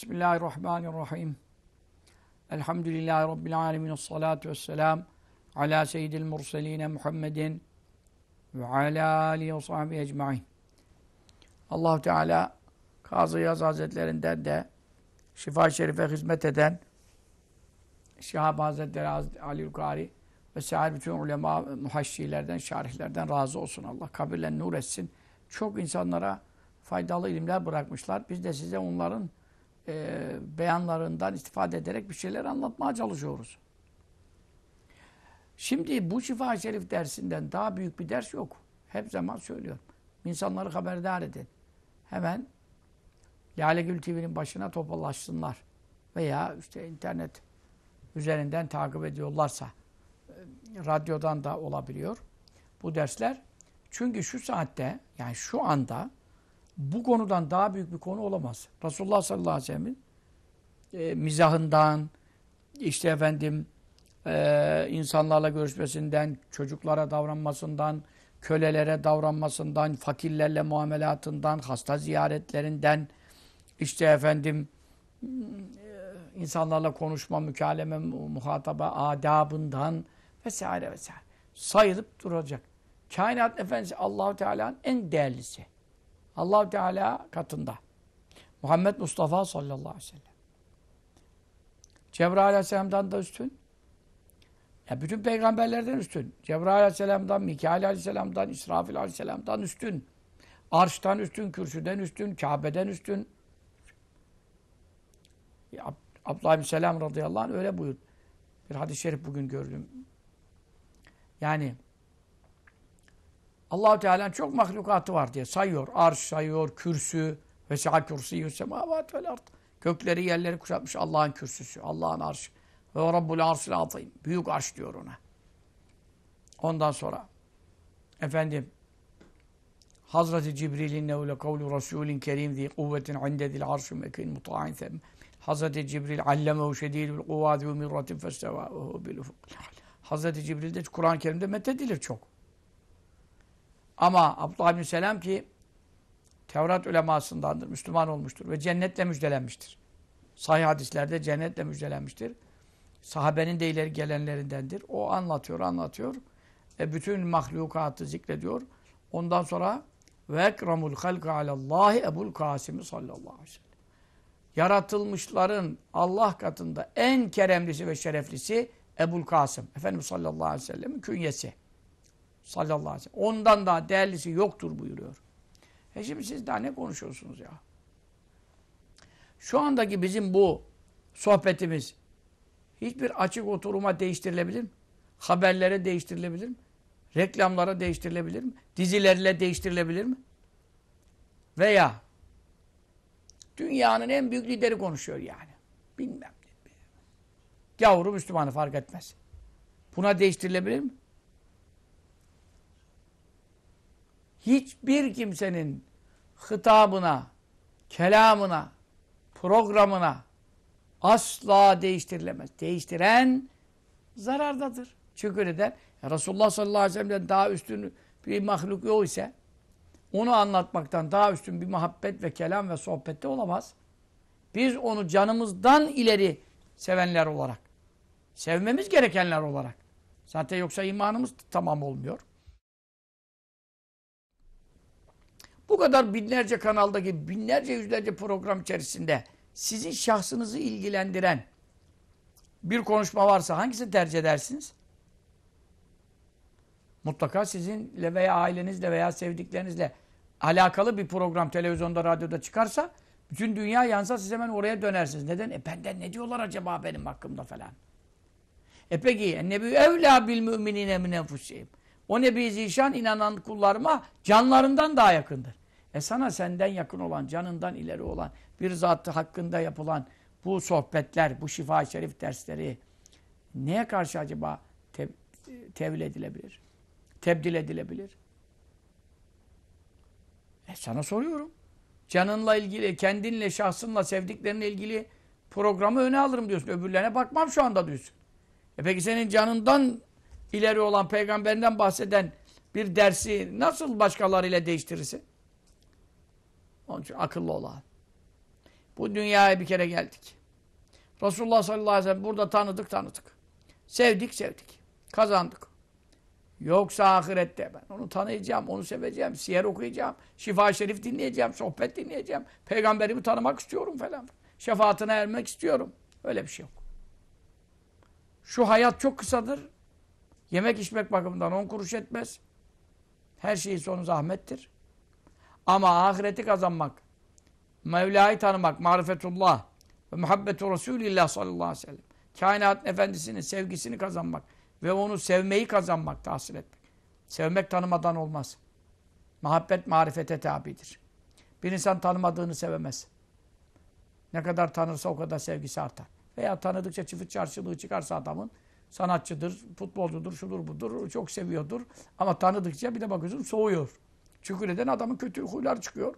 Bismillahirrahmanirrahim. Elhamdülillahi Rabbil alemin. Salatu vesselam. Ala seyyidil murseline Muhammedin ve ala alihi ve sahbihi ecmain. allah Teala Kazı Yaz Hazretlerinden de şifa şerife hizmet eden Şihab Hazretleri Ali Yukari ve sair bütün ulema muhaşşilerden, şarihlerden razı olsun Allah. Kabirlen nur etsin. Çok insanlara faydalı ilimler bırakmışlar. Biz de size onların e, beyanlarından istifade ederek bir şeyler anlatmaya çalışıyoruz. Şimdi bu şifa şerif dersinden daha büyük bir ders yok. Hep zaman söylüyorum. İnsanları haberdar edin. Hemen Lale Gül TV'nin başına topalaşsınlar. Veya işte internet üzerinden takip ediyorlarsa e, radyodan da olabiliyor bu dersler. Çünkü şu saatte yani şu anda bu konudan daha büyük bir konu olamaz. Resulullah sallallahu aleyhi ve sellem'in e, mizahından, işte efendim e, insanlarla görüşmesinden, çocuklara davranmasından, kölelere davranmasından, fakirlerle muamelatından, hasta ziyaretlerinden, işte efendim e, insanlarla konuşma, mükaleme, muhataba adabından vesaire vesaire sayılıp duracak. Kainat Efendisi Allahu Teala'nın en değerlisi allah Teala katında. Muhammed Mustafa sallallahu aleyhi ve sellem. Cebrail aleyhisselamdan da üstün. Ya bütün peygamberlerden üstün. Cebrail aleyhisselamdan, Mikail aleyhisselamdan, İsrafil aleyhisselamdan üstün. Arştan üstün, kürsüden üstün, Kabe'den üstün. Ya, Abdullah bin Selam radıyallahu anh öyle buyurdu. Bir hadis-i şerif bugün gördüm. Yani Allahu Teala'nın çok mahlukatı var diye sayıyor. Arş sayıyor, kürsü ve sâ kürsüyü semavat vel ard. Kökleri yerleri kuşatmış Allah'ın kürsüsü, Allah'ın arşı. Ve Rabbul arşil azim. Büyük arş diyor ona. Ondan sonra efendim Hazreti Cibril'in nevle kavlu Resulün kerim zi kuvvetin indedil arşu mekin muta'in sem. Hazreti Cibril allemehu şedidül kuvvâzi ve mirratin festevâhu bil ufuk. Hazreti Cibril de Kur'an-ı Kerim'de methedilir çok. Ama Abdullah bin Selam ki Tevrat ulemasındandır, Müslüman olmuştur ve cennetle müjdelenmiştir. Sahih hadislerde cennetle müjdelenmiştir. Sahabenin de ileri gelenlerindendir. O anlatıyor, anlatıyor. E bütün mahlukatı zikrediyor. Ondan sonra ve ekramul halka alallahi Ebul Kasim sallallahu aleyhi ve sellem. Yaratılmışların Allah katında en keremlisi ve şereflisi Ebul Kasım. Efendimiz sallallahu aleyhi ve sellem'in künyesi. Sallallahu aleyhi ve sellem. Ondan daha değerlisi yoktur buyuruyor. E şimdi siz daha ne konuşuyorsunuz ya? Şu andaki bizim bu sohbetimiz hiçbir açık oturuma değiştirilebilir mi? Haberlere değiştirilebilir mi? Reklamlara değiştirilebilir mi? Dizilerle değiştirilebilir mi? Veya dünyanın en büyük lideri konuşuyor yani. Bilmem. Yavru Müslümanı fark etmez. Buna değiştirilebilir mi? hiçbir kimsenin hitabına, kelamına, programına asla değiştirilemez. Değiştiren zarardadır. Çünkü neden? Resulullah sallallahu aleyhi ve sellem'den daha üstün bir mahluk yok ise onu anlatmaktan daha üstün bir muhabbet ve kelam ve sohbette olamaz. Biz onu canımızdan ileri sevenler olarak, sevmemiz gerekenler olarak. Zaten yoksa imanımız tamam olmuyor. Bu kadar binlerce kanaldaki binlerce yüzlerce program içerisinde sizin şahsınızı ilgilendiren bir konuşma varsa hangisini tercih edersiniz? Mutlaka sizinle veya ailenizle veya sevdiklerinizle alakalı bir program televizyonda, radyoda çıkarsa bütün dünya yansa siz hemen oraya dönersiniz. Neden? E benden ne diyorlar acaba benim hakkımda falan. E peki ennebi evla bil müminine min enfusihim. O nebi zişan inanan kullarıma canlarından daha yakındır. E sana senden yakın olan, canından ileri olan, bir zatı hakkında yapılan bu sohbetler, bu şifa şerif dersleri neye karşı acaba te tevil edilebilir? Tebdil edilebilir? E sana soruyorum. Canınla ilgili, kendinle, şahsınla, sevdiklerinle ilgili programı öne alırım diyorsun. Öbürlerine bakmam şu anda diyorsun. E peki senin canından ileri olan, peygamberinden bahseden bir dersi nasıl başkalarıyla değiştirirsin? Onun için akıllı olalım. Bu dünyaya bir kere geldik. Resulullah sallallahu aleyhi ve sellem burada tanıdık tanıdık. Sevdik sevdik. Kazandık. Yoksa ahirette ben onu tanıyacağım, onu seveceğim, siyer okuyacağım, şifa şerif dinleyeceğim, sohbet dinleyeceğim. Peygamberimi tanımak istiyorum falan. Şefaatine ermek istiyorum. Öyle bir şey yok. Şu hayat çok kısadır. Yemek içmek bakımından on kuruş etmez. Her şeyin sonu zahmettir. Ama ahireti kazanmak, Mevla'yı tanımak, marifetullah ve muhabbetu Resulillah sallallahu aleyhi ve sellem. Kainat efendisinin sevgisini kazanmak ve onu sevmeyi kazanmak, tahsil etmek. Sevmek tanımadan olmaz. Muhabbet marifete tabidir. Bir insan tanımadığını sevemez. Ne kadar tanırsa o kadar sevgisi artar. Veya tanıdıkça çift çarşılığı çıkarsa adamın sanatçıdır, futbolcudur, şudur budur, çok seviyordur. Ama tanıdıkça bir de bakıyorsun soğuyor. Çünkü neden adamın kötü huylar çıkıyor.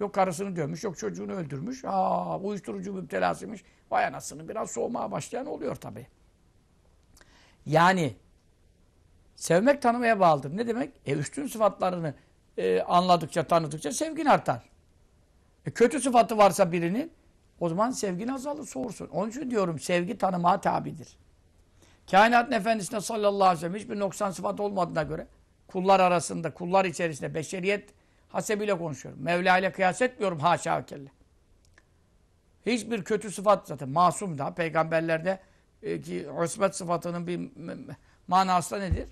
Yok karısını dövmüş, yok çocuğunu öldürmüş. Aa, uyuşturucu müptelasıymış. Vay anasını biraz soğumaya başlayan oluyor tabii. Yani sevmek tanımaya bağlıdır. Ne demek? E, üstün sıfatlarını e, anladıkça, tanıdıkça sevgin artar. E, kötü sıfatı varsa birinin o zaman sevgin azalır, soğursun. Onun için diyorum sevgi tanımaya tabidir. Kainatın efendisine sallallahu aleyhi ve sellem hiçbir noksan sıfat olmadığına göre Kullar arasında, kullar içerisinde beşeriyet hasebiyle konuşuyorum. Mevla ile kıyas etmiyorum haşa kelle. Hiçbir kötü sıfat zaten masum da peygamberlerde e, ki usmet sıfatının bir manası da nedir?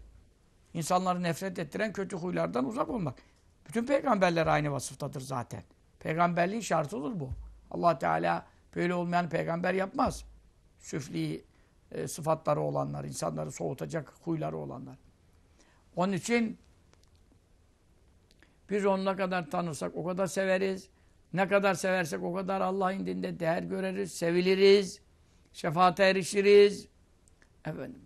İnsanları nefret ettiren kötü huylardan uzak olmak. Bütün peygamberler aynı vasıftadır zaten. Peygamberliğin şartıdır bu. allah Teala böyle olmayan peygamber yapmaz. Süfli e, sıfatları olanlar, insanları soğutacak huyları olanlar. Onun için biz onu kadar tanırsak o kadar severiz. Ne kadar seversek o kadar Allah'ın dinde değer göreriz, seviliriz, şefaate erişiriz. Efendim,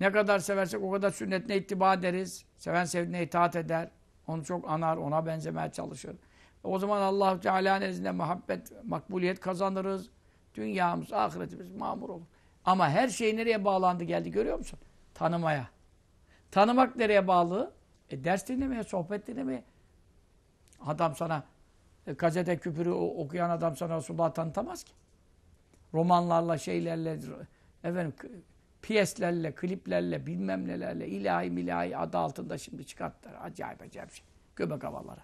ne kadar seversek o kadar sünnetine ittiba ederiz. Seven sevdiğine itaat eder. Onu çok anar, ona benzemeye çalışır. O zaman Allah Teala'nın nezdinde muhabbet, makbuliyet kazanırız. Dünyamız, ahiretimiz mamur olur. Ama her şey nereye bağlandı geldi görüyor musun? Tanımaya. Tanımak nereye bağlı? E, ders dinlemeye, sohbet dinlemeye. Adam sana e, gazete küpürü okuyan adam sana Resulullah'ı tanıtamaz ki. Romanlarla, şeylerle, efendim, piyeslerle, kliplerle, bilmem nelerle, ilahi milahi adı altında şimdi çıkarttılar. Acayip acayip şey. Göbek havaları.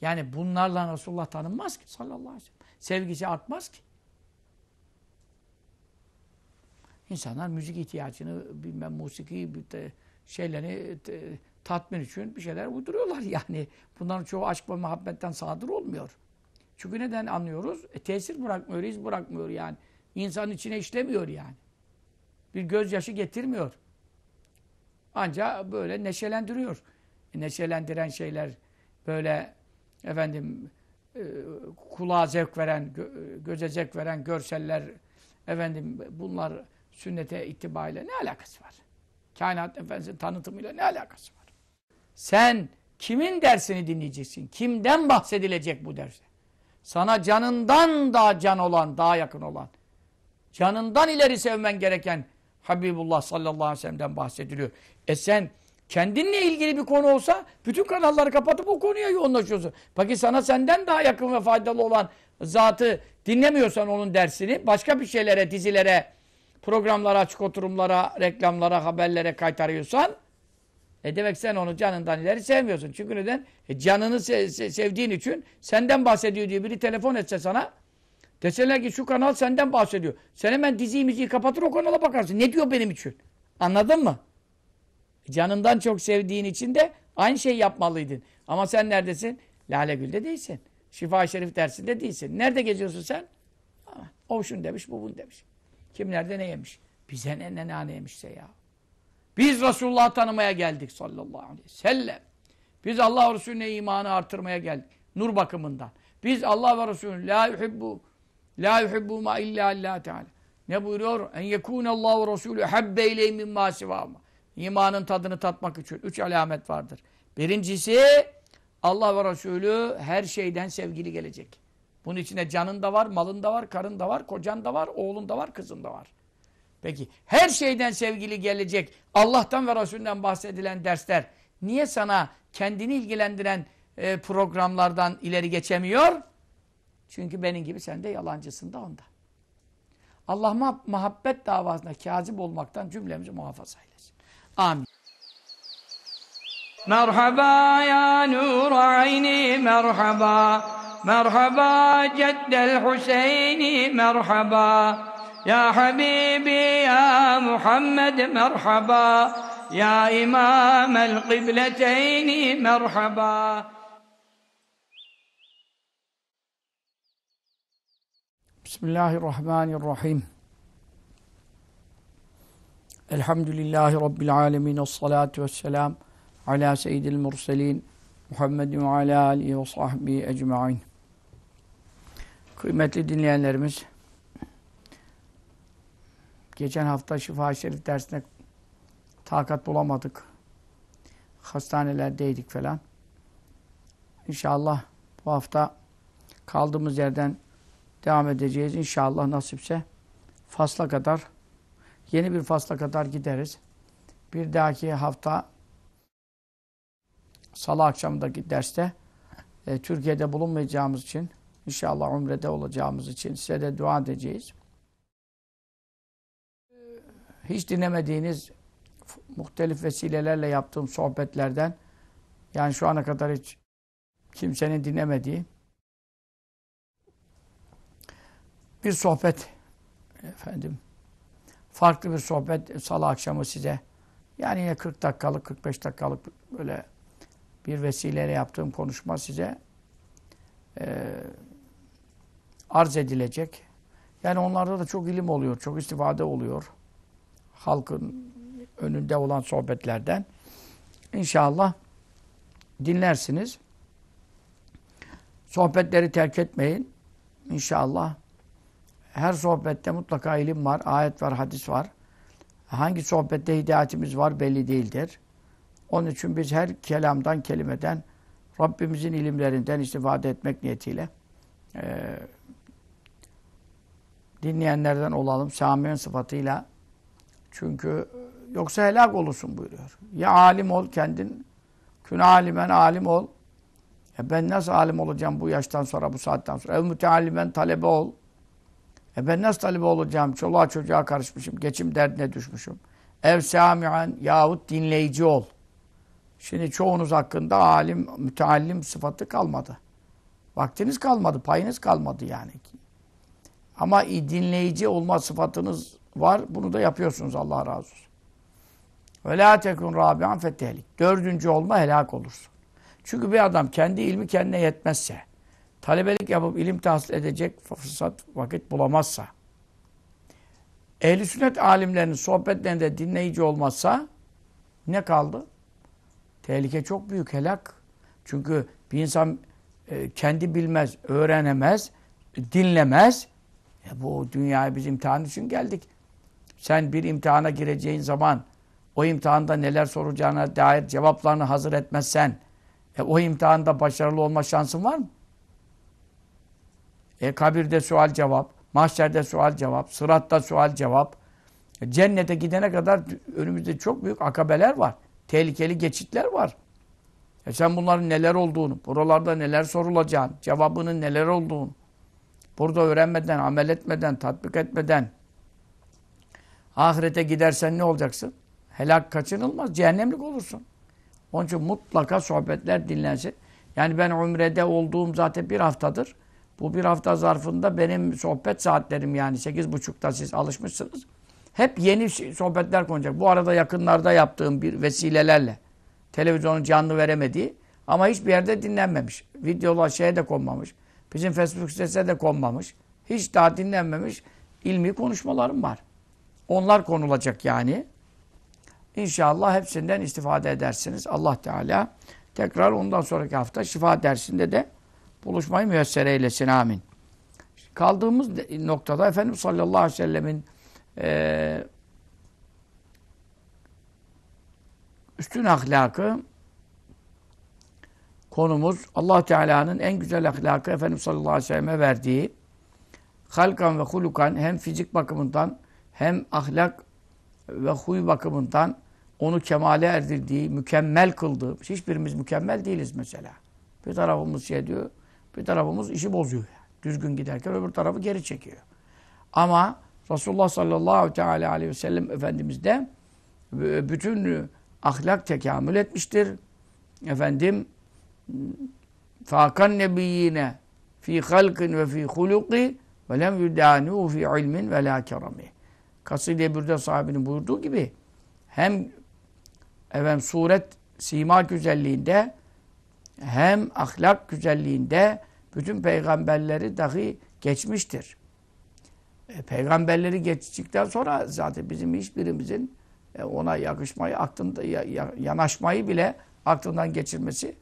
Yani bunlarla Resulullah tanınmaz ki sallallahu aleyhi ve sellem. Sevgisi artmaz ki. İnsanlar müzik ihtiyacını, bilmem musiki, bir de, şeylerini e, tatmin için bir şeyler uyduruyorlar yani. Bunların çoğu aşk ve muhabbetten sadır olmuyor. Çünkü neden anlıyoruz? E, tesir bırakmıyor, iz bırakmıyor yani. İnsanın içine işlemiyor yani. Bir gözyaşı getirmiyor. Ancak böyle neşelendiriyor. E, neşelendiren şeyler böyle efendim e, kulağa zevk veren, gö e, göze zevk veren görseller efendim bunlar sünnete itibariyle ne alakası var? Kainat Efendisi'nin tanıtımıyla ne alakası var? Sen kimin dersini dinleyeceksin? Kimden bahsedilecek bu derste? Sana canından daha can olan, daha yakın olan, canından ileri sevmen gereken Habibullah sallallahu aleyhi ve sellem'den bahsediliyor. E sen kendinle ilgili bir konu olsa bütün kanalları kapatıp o konuya yoğunlaşıyorsun. Peki sana senden daha yakın ve faydalı olan zatı dinlemiyorsan onun dersini başka bir şeylere, dizilere, programlara, açık oturumlara, reklamlara, haberlere kaytarıyorsan e demek sen onu canından ileri sevmiyorsun. Çünkü neden? E canını se se sevdiğin için senden bahsediyor diye biri telefon etse sana deseler ki şu kanal senden bahsediyor. Sen hemen diziyi müziği kapatır o kanala bakarsın. Ne diyor benim için? Anladın mı? E canından çok sevdiğin için de aynı şey yapmalıydın. Ama sen neredesin? Lale Gül'de değilsin. Şifa-i Şerif dersinde değilsin. Nerede geziyorsun sen? O şun demiş, bu bun demiş. Kim nerede ne yemiş? Bize ne ne ne yemişse ya. Biz Resulullah'ı tanımaya geldik sallallahu aleyhi ve sellem. Biz Allah Resulüne imanı artırmaya geldik. Nur bakımından. Biz Allah ve Resulü la yuhibbu la yuhibbu ma illa Allah Teala. Ne buyuruyor? En yekûne Allah ve Resulü habbe ileyh mimma sivâma. İmanın tadını tatmak için. Üç alamet vardır. Birincisi Allah ve Resulü her şeyden sevgili gelecek. Bunun içine canın da var, malın da var, karın da var, kocan da var, oğlun da var, kızın da var. Peki her şeyden sevgili gelecek Allah'tan ve Resulünden bahsedilen dersler niye sana kendini ilgilendiren e, programlardan ileri geçemiyor? Çünkü benim gibi sen de yalancısın da onda. Allah muhabbet davasına kazip olmaktan cümlemizi muhafaza eylesin. Amin. Merhaba ya nur ayni merhaba مرحبا جد الحسين مرحبا يا حبيبي يا محمد مرحبا يا إمام القبلتين مرحبا بسم الله الرحمن الرحيم الحمد لله رب العالمين والصلاة والسلام على سيد المرسلين محمد وعلى آله وصحبه أجمعين Kıymetli dinleyenlerimiz, geçen hafta Şifa Şerif dersine takat bulamadık. Hastanelerdeydik falan. İnşallah bu hafta kaldığımız yerden devam edeceğiz. İnşallah nasipse fasla kadar, yeni bir fasla kadar gideriz. Bir dahaki hafta salı akşamındaki derste e, Türkiye'de bulunmayacağımız için İnşallah umrede olacağımız için size de dua edeceğiz. Hiç dinlemediğiniz muhtelif vesilelerle yaptığım sohbetlerden yani şu ana kadar hiç kimsenin dinlemediği bir sohbet efendim farklı bir sohbet salı akşamı size yani yine 40 dakikalık 45 dakikalık böyle bir vesileyle yaptığım konuşma size e, arz edilecek. Yani onlarda da çok ilim oluyor, çok istifade oluyor. Halkın önünde olan sohbetlerden. İnşallah dinlersiniz. Sohbetleri terk etmeyin. İnşallah her sohbette mutlaka ilim var, ayet var, hadis var. Hangi sohbette hidayetimiz var belli değildir. Onun için biz her kelamdan, kelimeden Rabbimizin ilimlerinden istifade etmek niyetiyle e, dinleyenlerden olalım Sami'nin sıfatıyla. Çünkü yoksa helak olursun buyuruyor. Ya alim ol kendin. Kün alimen alim ol. E ben nasıl alim olacağım bu yaştan sonra, bu saatten sonra? Ev müteallimen talebe ol. E ben nasıl talebe olacağım? Çoluğa çocuğa karışmışım, geçim derdine düşmüşüm. Ev sami'en yahut dinleyici ol. Şimdi çoğunuz hakkında alim, müteallim sıfatı kalmadı. Vaktiniz kalmadı, payınız kalmadı yani. Ama dinleyici olma sıfatınız var. Bunu da yapıyorsunuz Allah razı olsun. Ve la tekun rabian fettehlik. Dördüncü olma helak olursun. Çünkü bir adam kendi ilmi kendine yetmezse, talebelik yapıp ilim tahsil edecek fırsat, vakit bulamazsa, ehli sünnet alimlerinin sohbetlerinde dinleyici olmazsa ne kaldı? Tehlike çok büyük, helak. Çünkü bir insan e, kendi bilmez, öğrenemez, dinlemez, e bu dünyaya biz imtihan için geldik. Sen bir imtihana gireceğin zaman o imtihanda neler soracağına dair cevaplarını hazır etmezsen e, o imtihanda başarılı olma şansın var mı? E, kabirde sual cevap, mahşerde sual cevap, sıratta sual cevap. E, cennete gidene kadar önümüzde çok büyük akabeler var. Tehlikeli geçitler var. E sen bunların neler olduğunu, buralarda neler sorulacağını, cevabının neler olduğunu, Burada öğrenmeden, amel etmeden, tatbik etmeden ahirete gidersen ne olacaksın? Helak kaçınılmaz. Cehennemlik olursun. Onun için mutlaka sohbetler dinlensin. Yani ben umrede olduğum zaten bir haftadır. Bu bir hafta zarfında benim sohbet saatlerim yani sekiz buçukta siz alışmışsınız. Hep yeni sohbetler konacak. Bu arada yakınlarda yaptığım bir vesilelerle. Televizyonun canlı veremediği ama hiçbir yerde dinlenmemiş. Videolar şeye de konmamış. Bizim Facebook sitesine de konmamış. Hiç daha dinlenmemiş ilmi konuşmalarım var. Onlar konulacak yani. İnşallah hepsinden istifade edersiniz. Allah Teala tekrar ondan sonraki hafta şifa dersinde de buluşmayı müyesser eylesin. Amin. Kaldığımız noktada Efendimiz sallallahu aleyhi ve sellemin e, üstün ahlakı konumuz Allah Teala'nın en güzel ahlakı Efendimiz sallallahu aleyhi ve sellem'e verdiği halkan ve hulukan hem fizik bakımından hem ahlak ve huy bakımından onu kemale erdirdiği, mükemmel kıldığı. Hiçbirimiz mükemmel değiliz mesela. Bir tarafımız şey diyor, bir tarafımız işi bozuyor. Düzgün giderken öbür tarafı geri çekiyor. Ama Resulullah sallallahu teala aleyhi ve sellem Efendimiz de e, bütün ahlak tekamül etmiştir. Efendim fakan nebiyyine fi halkin ve fi huluki ve lem yudânihu fi ilmin ve la kerami. Kaside Bürde sahibinin buyurduğu gibi hem efendim, suret sima güzelliğinde hem ahlak güzelliğinde bütün peygamberleri dahi geçmiştir. E, peygamberleri geçtikten sonra zaten bizim hiçbirimizin e, ona yakışmayı, aklında ya, yanaşmayı bile aklından geçirmesi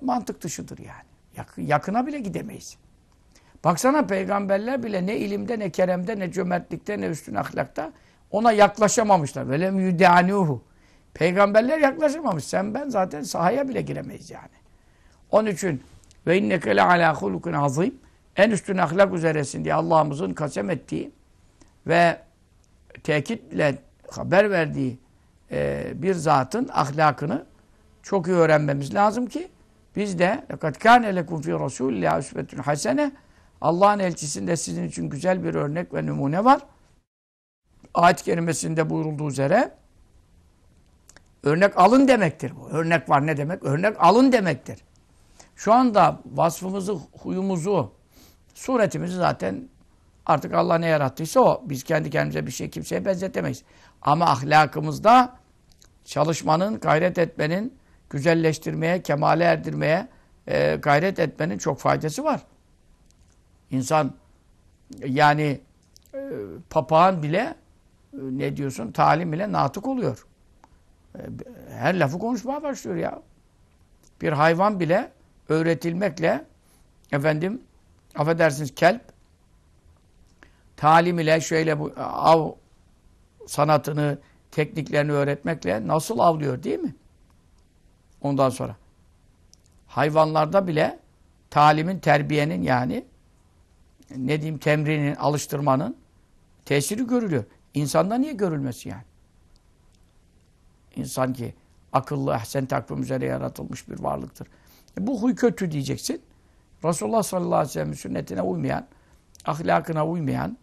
mantık dışıdır yani. Yakına bile gidemeyiz. Baksana peygamberler bile ne ilimde, ne keremde, ne cömertlikte, ne üstün ahlakta ona yaklaşamamışlar. Velem yudanuhu. Peygamberler yaklaşamamış. Sen ben zaten sahaya bile giremeyiz yani. Onun için ve inneke le ala hulukun azim. En üstün ahlak üzeresin diye Allah'ımızın kasem ettiği ve tekitle haber verdiği e, bir zatın ahlakını çok iyi öğrenmemiz lazım ki biz de لَقَدْ كَانَ لَكُمْ فِي رَسُولِ اللّٰهِ اُسْبَتُنْ حَسَنَةً Allah'ın elçisinde sizin için güzel bir örnek ve numune var. Ayet-i kerimesinde buyurulduğu üzere örnek alın demektir bu. Örnek var ne demek? Örnek alın demektir. Şu anda vasfımızı, huyumuzu, suretimizi zaten artık Allah ne yarattıysa o. Biz kendi kendimize bir şey kimseye benzetemeyiz. Ama ahlakımızda çalışmanın, gayret etmenin, güzelleştirmeye, kemale erdirmeye e, gayret etmenin çok faydası var. İnsan yani e, papağan bile e, ne diyorsun talim ile natık oluyor. E, her lafı konuşmaya başlıyor ya. Bir hayvan bile öğretilmekle efendim affedersiniz kelp talim ile şöyle bu av sanatını, tekniklerini öğretmekle nasıl avlıyor değil mi? Ondan sonra. Hayvanlarda bile talimin, terbiyenin yani ne diyeyim temrinin, alıştırmanın tesiri görülüyor. İnsanda niye görülmesi yani? İnsan ki akıllı, ahsen takvim üzere yaratılmış bir varlıktır. E bu huy kötü diyeceksin. Resulullah sallallahu aleyhi ve sellem sünnetine uymayan, ahlakına uymayan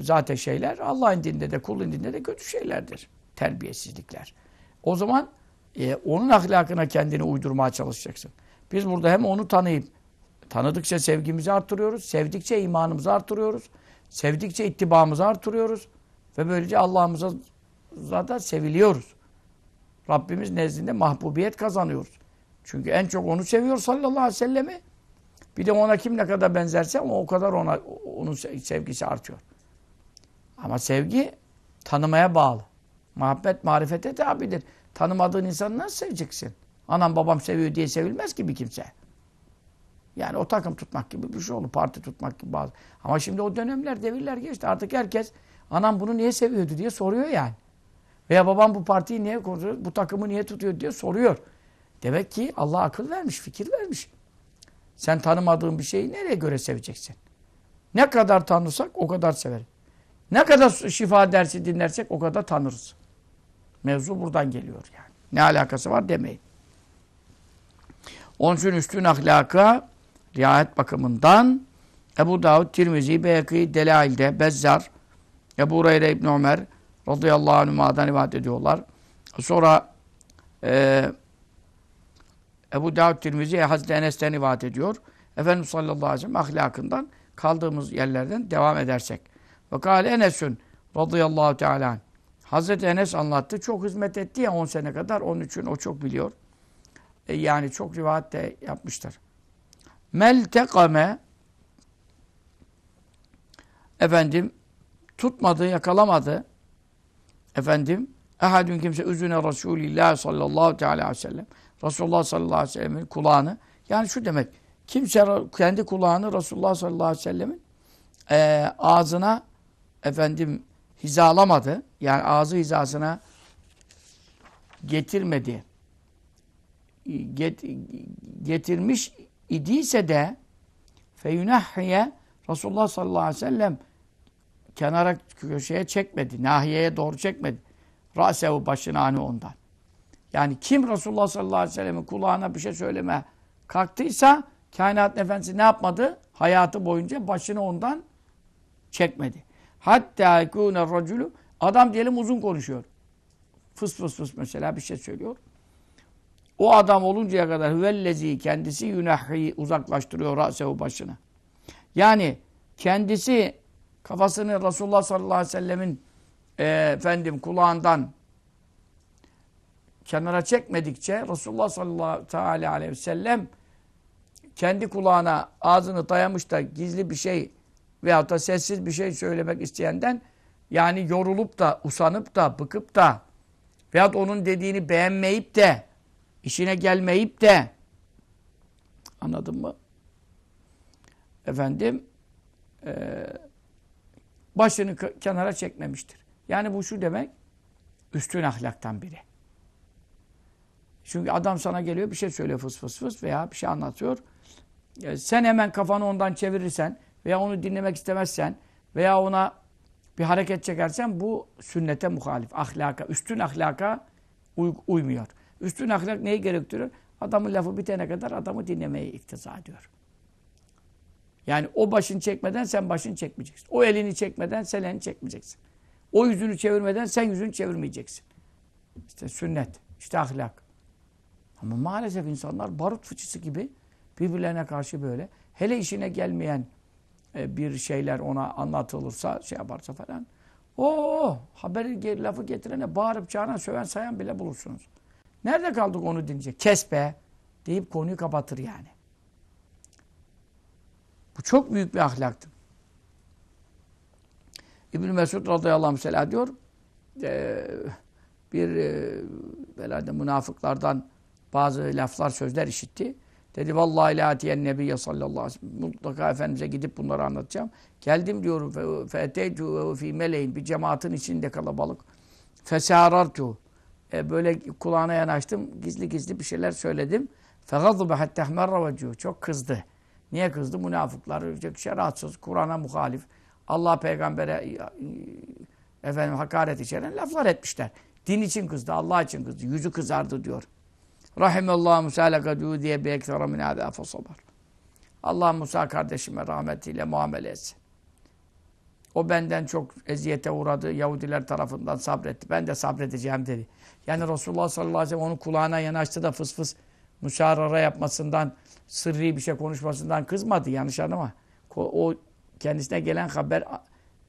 zaten şeyler Allah'ın dinde de kulun dinde de kötü şeylerdir. Terbiyesizlikler. O zaman e, onun ahlakına kendini uydurmaya çalışacaksın. Biz burada hem onu tanıyıp, tanıdıkça sevgimizi artırıyoruz, sevdikçe imanımızı artırıyoruz, sevdikçe ittibamızı artırıyoruz ve böylece Allah'ımıza zaten seviliyoruz. Rabbimiz nezdinde mahbubiyet kazanıyoruz. Çünkü en çok onu seviyor sallallahu aleyhi ve sellemi. Bir de ona kim ne kadar benzerse o kadar ona onun sevgisi artıyor. Ama sevgi tanımaya bağlı. Muhabbet marifete tabidir. Tanımadığın insanı nasıl seveceksin? Anam babam seviyor diye sevilmez ki bir kimse. Yani o takım tutmak gibi bir şey oldu. Parti tutmak gibi bazı. Ama şimdi o dönemler, devirler geçti. Artık herkes anam bunu niye seviyordu diye soruyor yani. Veya babam bu partiyi niye kurdu, bu takımı niye tutuyor diye soruyor. Demek ki Allah akıl vermiş, fikir vermiş. Sen tanımadığın bir şeyi nereye göre seveceksin? Ne kadar tanırsak o kadar severiz. Ne kadar şifa dersi dinlersek o kadar tanırız. Mevzu buradan geliyor yani. Ne alakası var demeyin. Onun için üstün ahlaka riayet bakımından Ebu Davud, Tirmizi, Beyakî, Delail'de, Bezzar, Ebu Ureyre İbn Ömer radıyallahu anhümadan rivayet ediyorlar. Sonra e, Ebu Davud, Tirmizi, Hazreti Enes'ten rivayet ediyor. Efendimiz sallallahu aleyhi ve sellem ahlakından kaldığımız yerlerden devam edersek. Ve kâle Enes'ün radıyallahu teâlâ Hazreti Enes anlattı. Çok hizmet etti ya 10 sene kadar. Onun için o çok biliyor. E, yani çok rivayet de yapmışlar. Meltekame efendim tutmadı, yakalamadı. Efendim ehadün kimse üzüne Resulillah sallallahu teala aleyhi ve sellem. Resulullah sallallahu aleyhi ve sellemin kulağını. Yani şu demek. Kimse kendi kulağını Resulullah sallallahu aleyhi ve sellemin e, ağzına efendim hizalamadı. Yani ağzı hizasına getirmedi. Get, getirmiş idiyse de feyunahhiye Resulullah sallallahu aleyhi ve sellem kenara köşeye çekmedi. Nahiyeye doğru çekmedi. Rasehu başını hani ondan. Yani kim Resulullah sallallahu aleyhi ve sellem'in kulağına bir şey söyleme kalktıysa kainat efendisi ne yapmadı? Hayatı boyunca başını ondan çekmedi. Hatta yekûne racülü adam diyelim uzun konuşuyor. Fıs fıs fıs mesela bir şey söylüyor. O adam oluncaya kadar hüvellezi kendisi yünahhi uzaklaştırıyor ra'sehu başını. Yani kendisi kafasını Resulullah sallallahu aleyhi ve sellemin e, efendim kulağından kenara çekmedikçe Resulullah sallallahu aleyhi ve sellem kendi kulağına ağzını dayamış da gizli bir şey veyahut da sessiz bir şey söylemek isteyenden yani yorulup da, usanıp da, bıkıp da veyahut onun dediğini beğenmeyip de, işine gelmeyip de anladın mı? Efendim e, başını kenara çekmemiştir. Yani bu şu demek üstün ahlaktan biri. Çünkü adam sana geliyor bir şey söylüyor fıs fıs fıs veya bir şey anlatıyor. E, sen hemen kafanı ondan çevirirsen veya onu dinlemek istemezsen veya ona bir hareket çekersen bu sünnete muhalif, ahlaka, üstün ahlaka uy uymuyor. Üstün ahlak neyi gerektiriyor? Adamın lafı bitene kadar adamı dinlemeye iktiza ediyor. Yani o başını çekmeden sen başını çekmeyeceksin. O elini çekmeden sen elini çekmeyeceksin. O yüzünü çevirmeden sen yüzünü çevirmeyeceksin. İşte sünnet, işte ahlak. Ama maalesef insanlar barut fıçısı gibi birbirlerine karşı böyle. Hele işine gelmeyen e, bir şeyler ona anlatılırsa şey yaparsa falan. O haberi lafı getirene bağırıp çağıran söven sayan bile bulursunuz. Nerede kaldık onu dinince Kes be deyip konuyu kapatır yani. Bu çok büyük bir ahlaktır. İbn Mesud radıyallahu anh diyor e, bir e, münafıklardan bazı laflar sözler işitti. Dedi vallahi la atiyen nebiyye sallallahu aleyhi ve sellem. Mutlaka Efendimiz'e gidip bunları anlatacağım. Geldim diyorum. Fetecu fi meleğin. Bir cemaatin içinde kalabalık. Fesarartu. E, böyle kulağına yanaştım. Gizli gizli bir şeyler söyledim. Fegazıbe hatta hmerra vecihu. Çok kızdı. Niye kızdı? Münafıklar, şey rahatsız Kur'an'a muhalif. Allah peygambere e, efendim hakaret içeren laflar etmişler. Din için kızdı, Allah için kızdı. Yüzü kızardı diyor. Musa Musa'le diye bir ekthara min hâdâ fesabar. Allah Musa kardeşime rahmetiyle muamele etsin. O benden çok eziyete uğradı. Yahudiler tarafından sabretti. Ben de sabredeceğim dedi. Yani Resulullah sallallahu aleyhi ve sellem onun kulağına yanaştı da fıs fıs müşarara yapmasından, sırrı bir şey konuşmasından kızmadı. Yanlış anlama. O kendisine gelen haber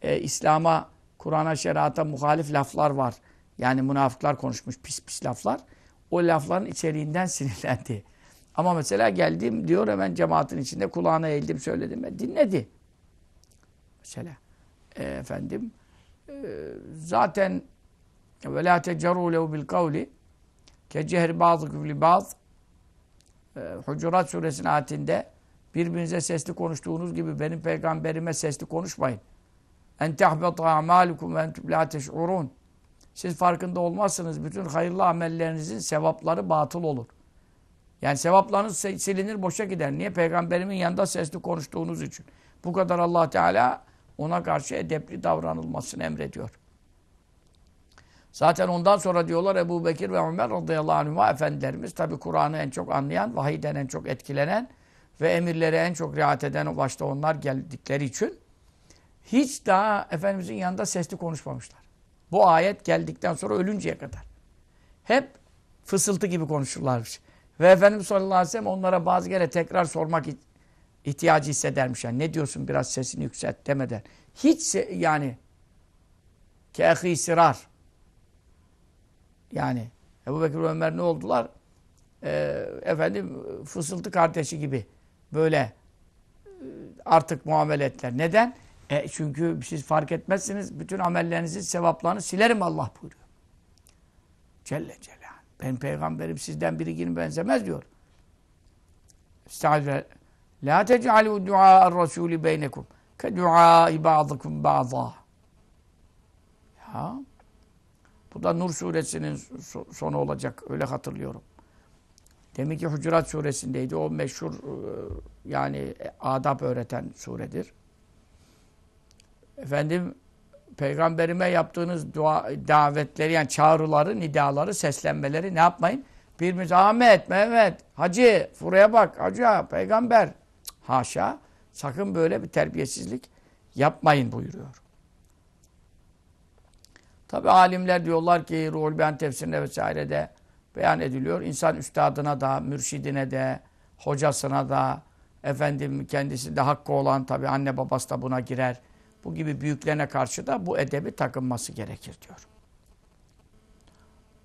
e, İslam'a, Kur'an'a, şerata muhalif laflar var. Yani münafıklar konuşmuş pis pis laflar o lafların içeriğinden sinirlendi. Ama mesela geldim diyor hemen cemaatin içinde kulağına eğildim söyledim ve dinledi. Mesela e, efendim e, zaten ve la tecerru lehu bil kavli ke cehri bazıkum e, Hucurat suresinin ayetinde birbirinize sesli konuştuğunuz gibi benim peygamberime sesli konuşmayın. En tehbeta amalukum ve entum la siz farkında olmazsınız. Bütün hayırlı amellerinizin sevapları batıl olur. Yani sevaplarınız silinir, boşa gider. Niye? Peygamberimin yanında sesli konuştuğunuz için. Bu kadar allah Teala ona karşı edepli davranılmasını emrediyor. Zaten ondan sonra diyorlar Ebu Bekir ve Ömer radıyallahu anhüma efendilerimiz tabi Kur'an'ı en çok anlayan, vahiyden en çok etkilenen ve emirlere en çok riayet eden başta onlar geldikleri için hiç daha Efendimizin yanında sesli konuşmamışlar. Bu ayet geldikten sonra ölünceye kadar. Hep fısıltı gibi konuşurlarmış. Ve Efendimiz sallallahu aleyhi ve sellem onlara bazı kere tekrar sormak ihtiyacı hissedermiş. Yani ne diyorsun biraz sesini yükselt demeden. Hiç yani kehi sirar. Yani Ebu Bekir Ömer ne oldular? Ee, efendim fısıltı kardeşi gibi böyle e, artık muamele ettiler. Neden? E çünkü siz fark etmezsiniz. Bütün amellerinizi, sevaplarını silerim Allah buyuruyor. Celle Celal. Ben peygamberim sizden biri gibi benzemez diyor. Estağfirullah. La tec'alû du'a Rasulü beynekum. Ke du'a ibâdıkum bâzâ. Ya. Bu da Nur suresinin sonu olacak. Öyle hatırlıyorum. Demek ki Hucurat suresindeydi. O meşhur e, yani e, adab öğreten suredir efendim peygamberime yaptığınız dua, davetleri yani çağrıları, nidaları, seslenmeleri ne yapmayın? Birbirimize Ahmet, Mehmet, Hacı, buraya bak, Hacı, peygamber. Haşa. Sakın böyle bir terbiyesizlik yapmayın buyuruyor. Tabi alimler diyorlar ki Ruhul Beyan tefsirinde vesairede beyan ediliyor. İnsan üstadına da, mürşidine de, hocasına da, efendim kendisi de hakkı olan tabi anne babası da buna girer bu gibi büyüklerine karşı da bu edebi takınması gerekir diyor.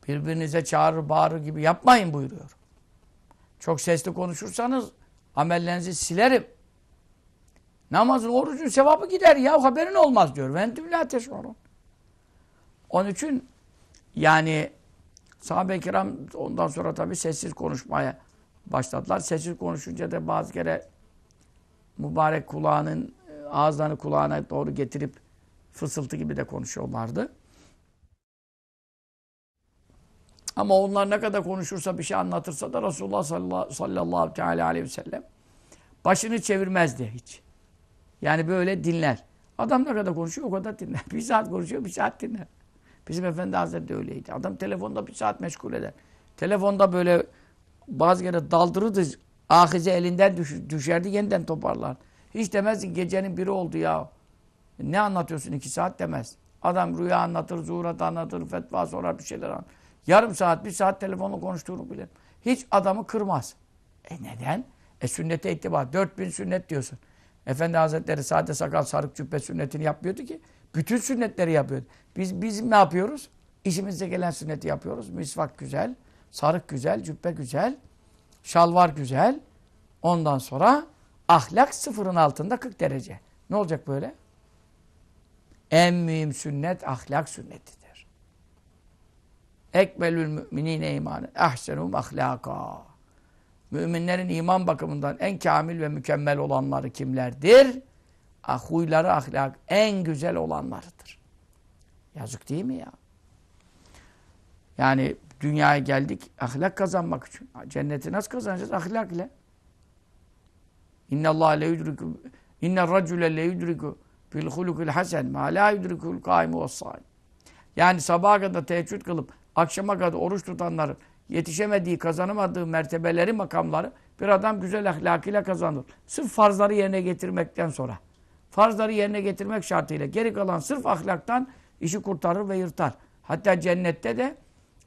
Birbirinize çağrı bağırı gibi yapmayın buyuruyor. Çok sesli konuşursanız amellerinizi silerim. Namazın, orucun sevabı gider ya haberin olmaz diyor. Ventüm ateş teşhurun. Onun için yani sahabe kiram ondan sonra tabii sessiz konuşmaya başladılar. Sessiz konuşunca da bazı kere mübarek kulağının ağızlarını kulağına doğru getirip fısıltı gibi de konuşuyorlardı. Ama onlar ne kadar konuşursa bir şey anlatırsa da Resulullah sallallahu, aleyhi ve sellem başını çevirmezdi hiç. Yani böyle dinler. Adam ne kadar konuşuyor o kadar dinler. Bir saat konuşuyor bir saat dinler. Bizim Efendi de öyleydi. Adam telefonda bir saat meşgul eder. Telefonda böyle bazı kere daldırırdı. Ahize elinden düşerdi yeniden toparlar. Hiç demez ki gecenin biri oldu ya. E, ne anlatıyorsun iki saat demez. Adam rüya anlatır, zuhurat anlatır, fetva sorar bir şeyler anlatır. Yarım saat, bir saat telefonla konuştuğunu bilirim. Hiç adamı kırmaz. E neden? E sünnete ittiba. 4000 sünnet diyorsun. Efendi Hazretleri sade sakal sarık cübbe sünnetini yapmıyordu ki. Bütün sünnetleri yapıyordu. Biz biz ne yapıyoruz? İşimize gelen sünneti yapıyoruz. Misvak güzel, sarık güzel, cübbe güzel, şalvar güzel. Ondan sonra Ahlak sıfırın altında 40 derece. Ne olacak böyle? En mühim sünnet ahlak sünnetidir. Ekmelül müminine imanı. Ahsenum ahlaka. Müminlerin iman bakımından en kamil ve mükemmel olanları kimlerdir? Ah, huyları ahlak en güzel olanlarıdır. Yazık değil mi ya? Yani dünyaya geldik ahlak kazanmak için. Cenneti nasıl kazanacağız? Ahlak ile. İnne Allah le yudriku inne racule le yudriku fil hulukul hasen ma la yudrikul kaimu saim. Yani sabaha kadar teheccüd kılıp akşama kadar oruç tutanların yetişemediği, kazanamadığı mertebeleri, makamları bir adam güzel ahlakıyla kazanır. Sırf farzları yerine getirmekten sonra. Farzları yerine getirmek şartıyla. Geri kalan sırf ahlaktan işi kurtarır ve yırtar. Hatta cennette de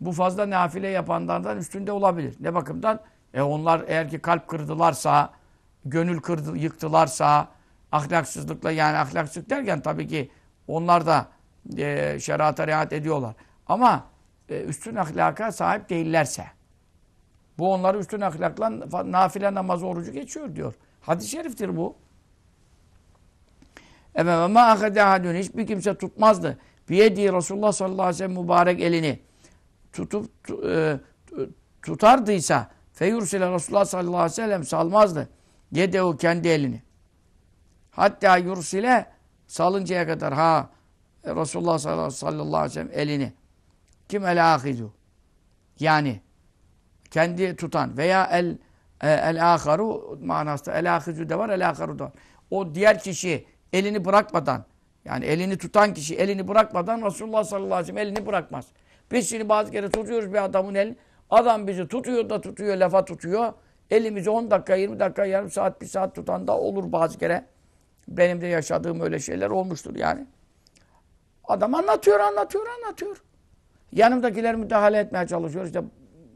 bu fazla nafile yapanlardan üstünde olabilir. Ne bakımdan? E onlar eğer ki kalp kırdılarsa, gönül kırdı, yıktılarsa ahlaksızlıkla yani ahlaksızlık derken tabii ki onlar da e, şerata riayet ediyorlar. Ama e, üstün ahlaka sahip değillerse bu onları üstün ahlakla nafile namaz orucu geçiyor diyor. Hadis-i şeriftir bu. Evet ama ahadahadun hiçbir kimse tutmazdı. Biyedi Resulullah sallallahu aleyhi ve sellem mübarek elini tutup e, tutardıysa feyursile Resulullah sallallahu aleyhi ve sellem salmazdı. Yedehu kendi elini. Hatta yursile salıncaya kadar ha Resulullah sallallahu aleyhi ve sellem elini. Kim el ahidu? Yani kendi tutan veya el e, el aharu manasında el ahidu de var el aharu da var. O diğer kişi elini bırakmadan yani elini tutan kişi elini bırakmadan Resulullah sallallahu aleyhi ve sellem elini bırakmaz. Biz şimdi bazı kere tutuyoruz bir adamın elini. Adam bizi tutuyor da tutuyor, lafa tutuyor. Elimizi 10 dakika, 20 dakika, yarım saat, bir saat tutan da olur bazı kere. Benim de yaşadığım öyle şeyler olmuştur yani. Adam anlatıyor, anlatıyor, anlatıyor. Yanımdakiler müdahale etmeye çalışıyor. İşte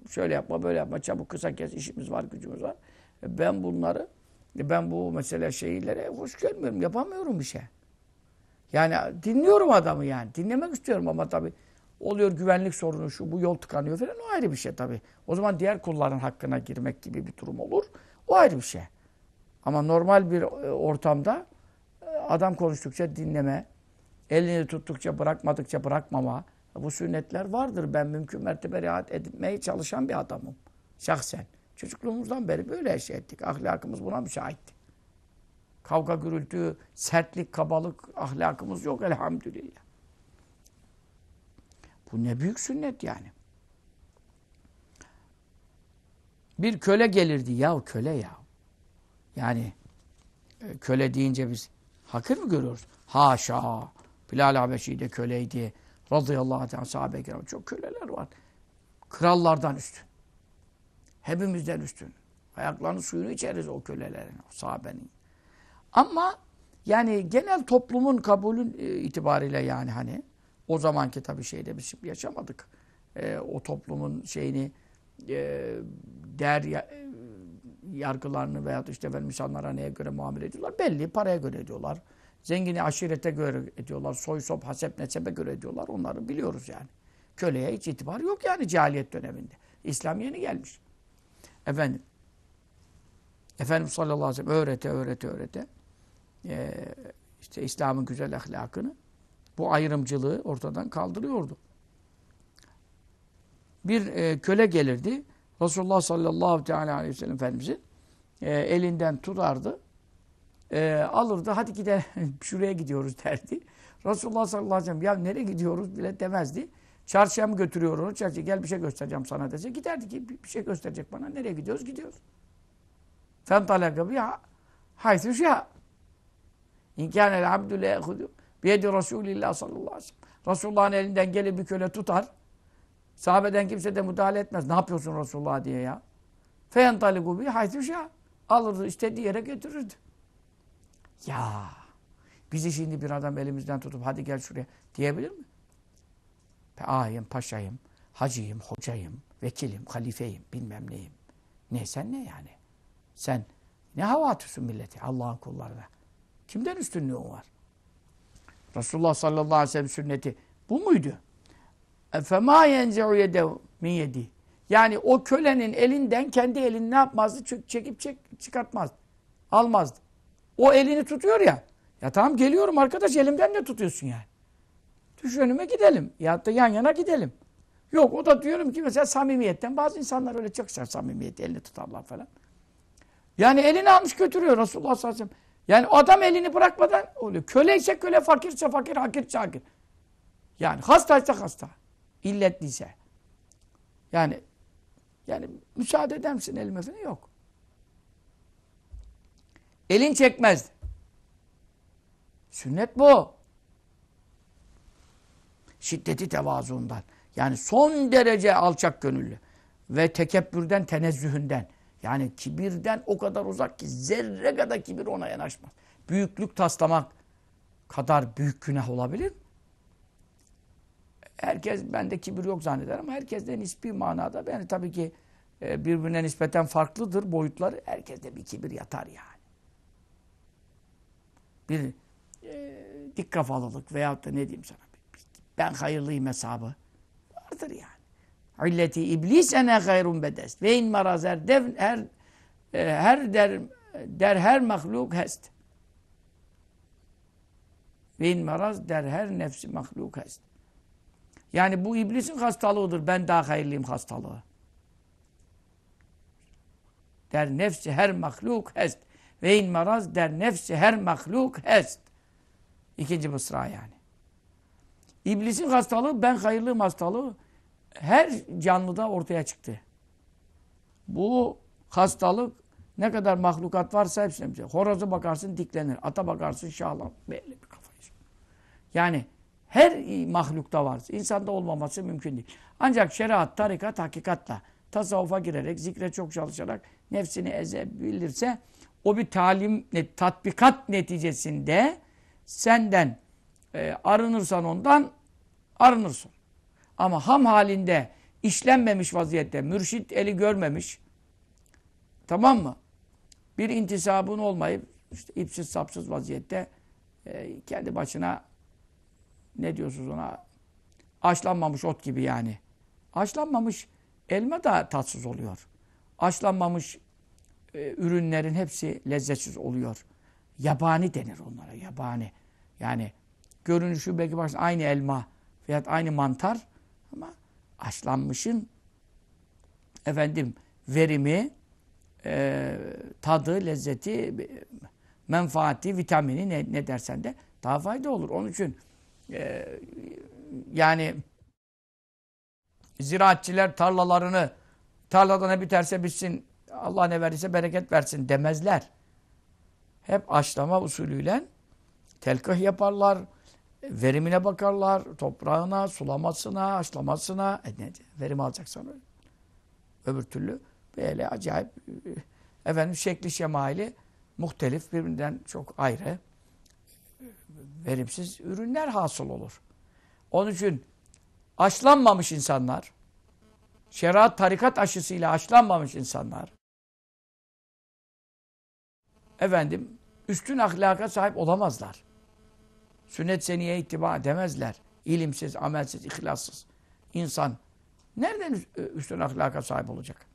şöyle yapma, böyle yapma, çabuk kısa kes, işimiz var, gücümüz var. E ben bunları, e ben bu mesela şeylere hoş gelmiyorum, yapamıyorum bir şey. Yani dinliyorum adamı yani. Dinlemek istiyorum ama tabii Oluyor güvenlik sorunu şu bu yol tıkanıyor falan o ayrı bir şey tabii. O zaman diğer kulların hakkına girmek gibi bir durum olur. O ayrı bir şey. Ama normal bir e, ortamda e, adam konuştukça dinleme, elini tuttukça bırakmadıkça bırakmama bu sünnetler vardır. Ben mümkün mertebe riayet etmeye çalışan bir adamım. Şahsen. Çocukluğumuzdan beri böyle şey ettik. Ahlakımız buna müsaitti. Kavga gürültü, sertlik, kabalık ahlakımız yok elhamdülillah. Bu ne büyük sünnet yani. Bir köle gelirdi. Yahu köle ya. Yani e, köle deyince biz hakir mi görüyoruz? Haşa. Bilal Habeşi de köleydi. Radıyallahu anh sahabe kiram. Çok köleler var. Krallardan üstün. Hepimizden üstün. Ayaklarının suyunu içeriz o kölelerin, o sahabenin. Ama yani genel toplumun kabulün e, itibariyle yani hani o zamanki tabii şeyde biz şimdi yaşamadık. E, o toplumun şeyini e, değer ya, e, yargılarını veya işte efendim insanlara neye göre muamele ediyorlar? Belli paraya göre ediyorlar. Zengini aşirete göre ediyorlar. Soy sop, hasep, nesebe göre ediyorlar. Onları biliyoruz yani. Köleye hiç itibar yok yani cahiliyet döneminde. İslam yeni gelmiş. Efendim. Efendim sallallahu aleyhi ve sellem öğrete öğrete öğrete. Ee, işte İslam'ın güzel ahlakını bu ayrımcılığı ortadan kaldırıyordu. Bir e, köle gelirdi. Resulullah sallallahu teala aleyhi ve sellem Efendimiz'i e, elinden tutardı. E, alırdı. Hadi gidelim şuraya gidiyoruz derdi. Resulullah sallallahu aleyhi ve sellem ya nereye gidiyoruz bile demezdi. Çarşıya mı götürüyor onu? Çarşıya gel bir şey göstereceğim sana dese. Giderdi ki bir şey gösterecek bana. Nereye gidiyoruz? Gidiyoruz. Fentalaka bi haythu şa. İnkânel abdüle ehudu Yedi Resulillah sallallahu aleyhi ve sellem. Resulullah'ın elinden gelip bir köle tutar. Sahabeden kimse de müdahale etmez. Ne yapıyorsun Resulullah diye ya. Feyentaligu bi haytuşa. Alırdı istediği yere götürürdü. Ya bizi şimdi bir adam elimizden tutup hadi gel şuraya diyebilir mi? Ağayım, paşayım, hacıyım, hocayım, vekilim, halifeyim, bilmem neyim. Ne sen ne yani? Sen ne hava atıyorsun milleti Allah'ın kullarına? Kimden üstünlüğün var? Resulullah sallallahu aleyhi ve sellem sünneti bu muydu? Efema yenze'u yedev min yedi. Yani o kölenin elinden kendi elini ne yapmazdı? Çekip çek, çıkartmazdı. Almazdı. O elini tutuyor ya. Ya tamam geliyorum arkadaş elimden ne tutuyorsun yani? Düş önüme gidelim. Ya da yan yana gidelim. Yok o da diyorum ki mesela samimiyetten bazı insanlar öyle çok samimiyet elini tutarlar falan. Yani elini almış götürüyor Resulullah sallallahu aleyhi ve sellem. Yani adam elini bırakmadan oluyor. Köle ise köle, fakirse fakir, hakirse hakir. Yani hasta ise hasta. İlletliyse. Yani yani müsaade eder misin elime falan? Yok. Elin çekmez. Sünnet bu. Şiddeti tevazuundan. Yani son derece alçak gönüllü. Ve tekebbürden, tenezzühünden. Yani kibirden o kadar uzak ki zerre kadar kibir ona yanaşmaz. Büyüklük taslamak kadar büyük günah olabilir Herkes bende kibir yok zanneder ama herkes de nispi manada. Yani tabii ki e, birbirine nispeten farklıdır boyutları. Herkeste bir kibir yatar yani. Bir e, dik kafalılık veyahut da ne diyeyim sana. Bir, ben hayırlıyım hesabı vardır yani illeti iblis ene hayrun bedest. Ve in marazer dev her e, her der der her mahluk hest. Ve in maraz der her nefsi mahluk hest. Yani bu iblisin hastalığıdır. Ben daha hayırlıyım hastalığı. Der nefsi her mahluk hest. Ve in maraz der nefsi her mahluk hest. İkinci mısra yani. İblisin hastalığı ben hayırlıyım hastalığı her canlıda ortaya çıktı. Bu hastalık ne kadar mahlukat varsa hepsine bize. Şey. Horoza bakarsın diklenir. Ata bakarsın şahlan. Belli bir kafa. Yani her mahlukta var. İnsanda olmaması mümkün değil. Ancak şeriat, tarikat, hakikatla tasavvufa girerek, zikre çok çalışarak nefsini ezebilirse o bir talim, tatbikat neticesinde senden e, arınırsan ondan arınırsın. Ama ham halinde işlenmemiş vaziyette mürşit eli görmemiş tamam mı? Bir intisabın olmayıp işte ipsiz sapsız vaziyette e, kendi başına ne diyorsunuz ona açlanmamış ot gibi yani. Açlanmamış elma da tatsız oluyor. Açlanmamış e, ürünlerin hepsi lezzetsiz oluyor. Yabani denir onlara yabani. Yani görünüşü belki başta aynı elma veyahut aynı mantar ama açlanmışın efendim verimi, e, tadı, lezzeti, e, menfaati, vitamini ne, ne dersen de daha fayda olur. Onun için e, yani ziraatçiler tarlalarını tarlada ne biterse bitsin Allah ne verirse bereket versin demezler. Hep açlama usulüyle telkah yaparlar. Verimine bakarlar, toprağına, sulamasına, haşlamasına. E ne, verim alacaksan öyle. Öbür türlü böyle acayip e, efendim şekli şemali muhtelif birbirinden çok ayrı verimsiz ürünler hasıl olur. Onun için aşlanmamış insanlar, şeriat tarikat aşısıyla aşlanmamış insanlar, efendim üstün ahlaka sahip olamazlar. Sünnet seniye ittiba demezler. İlimsiz, amelsiz, ihlassız insan nereden e, üstün ahlaka sahip olacak?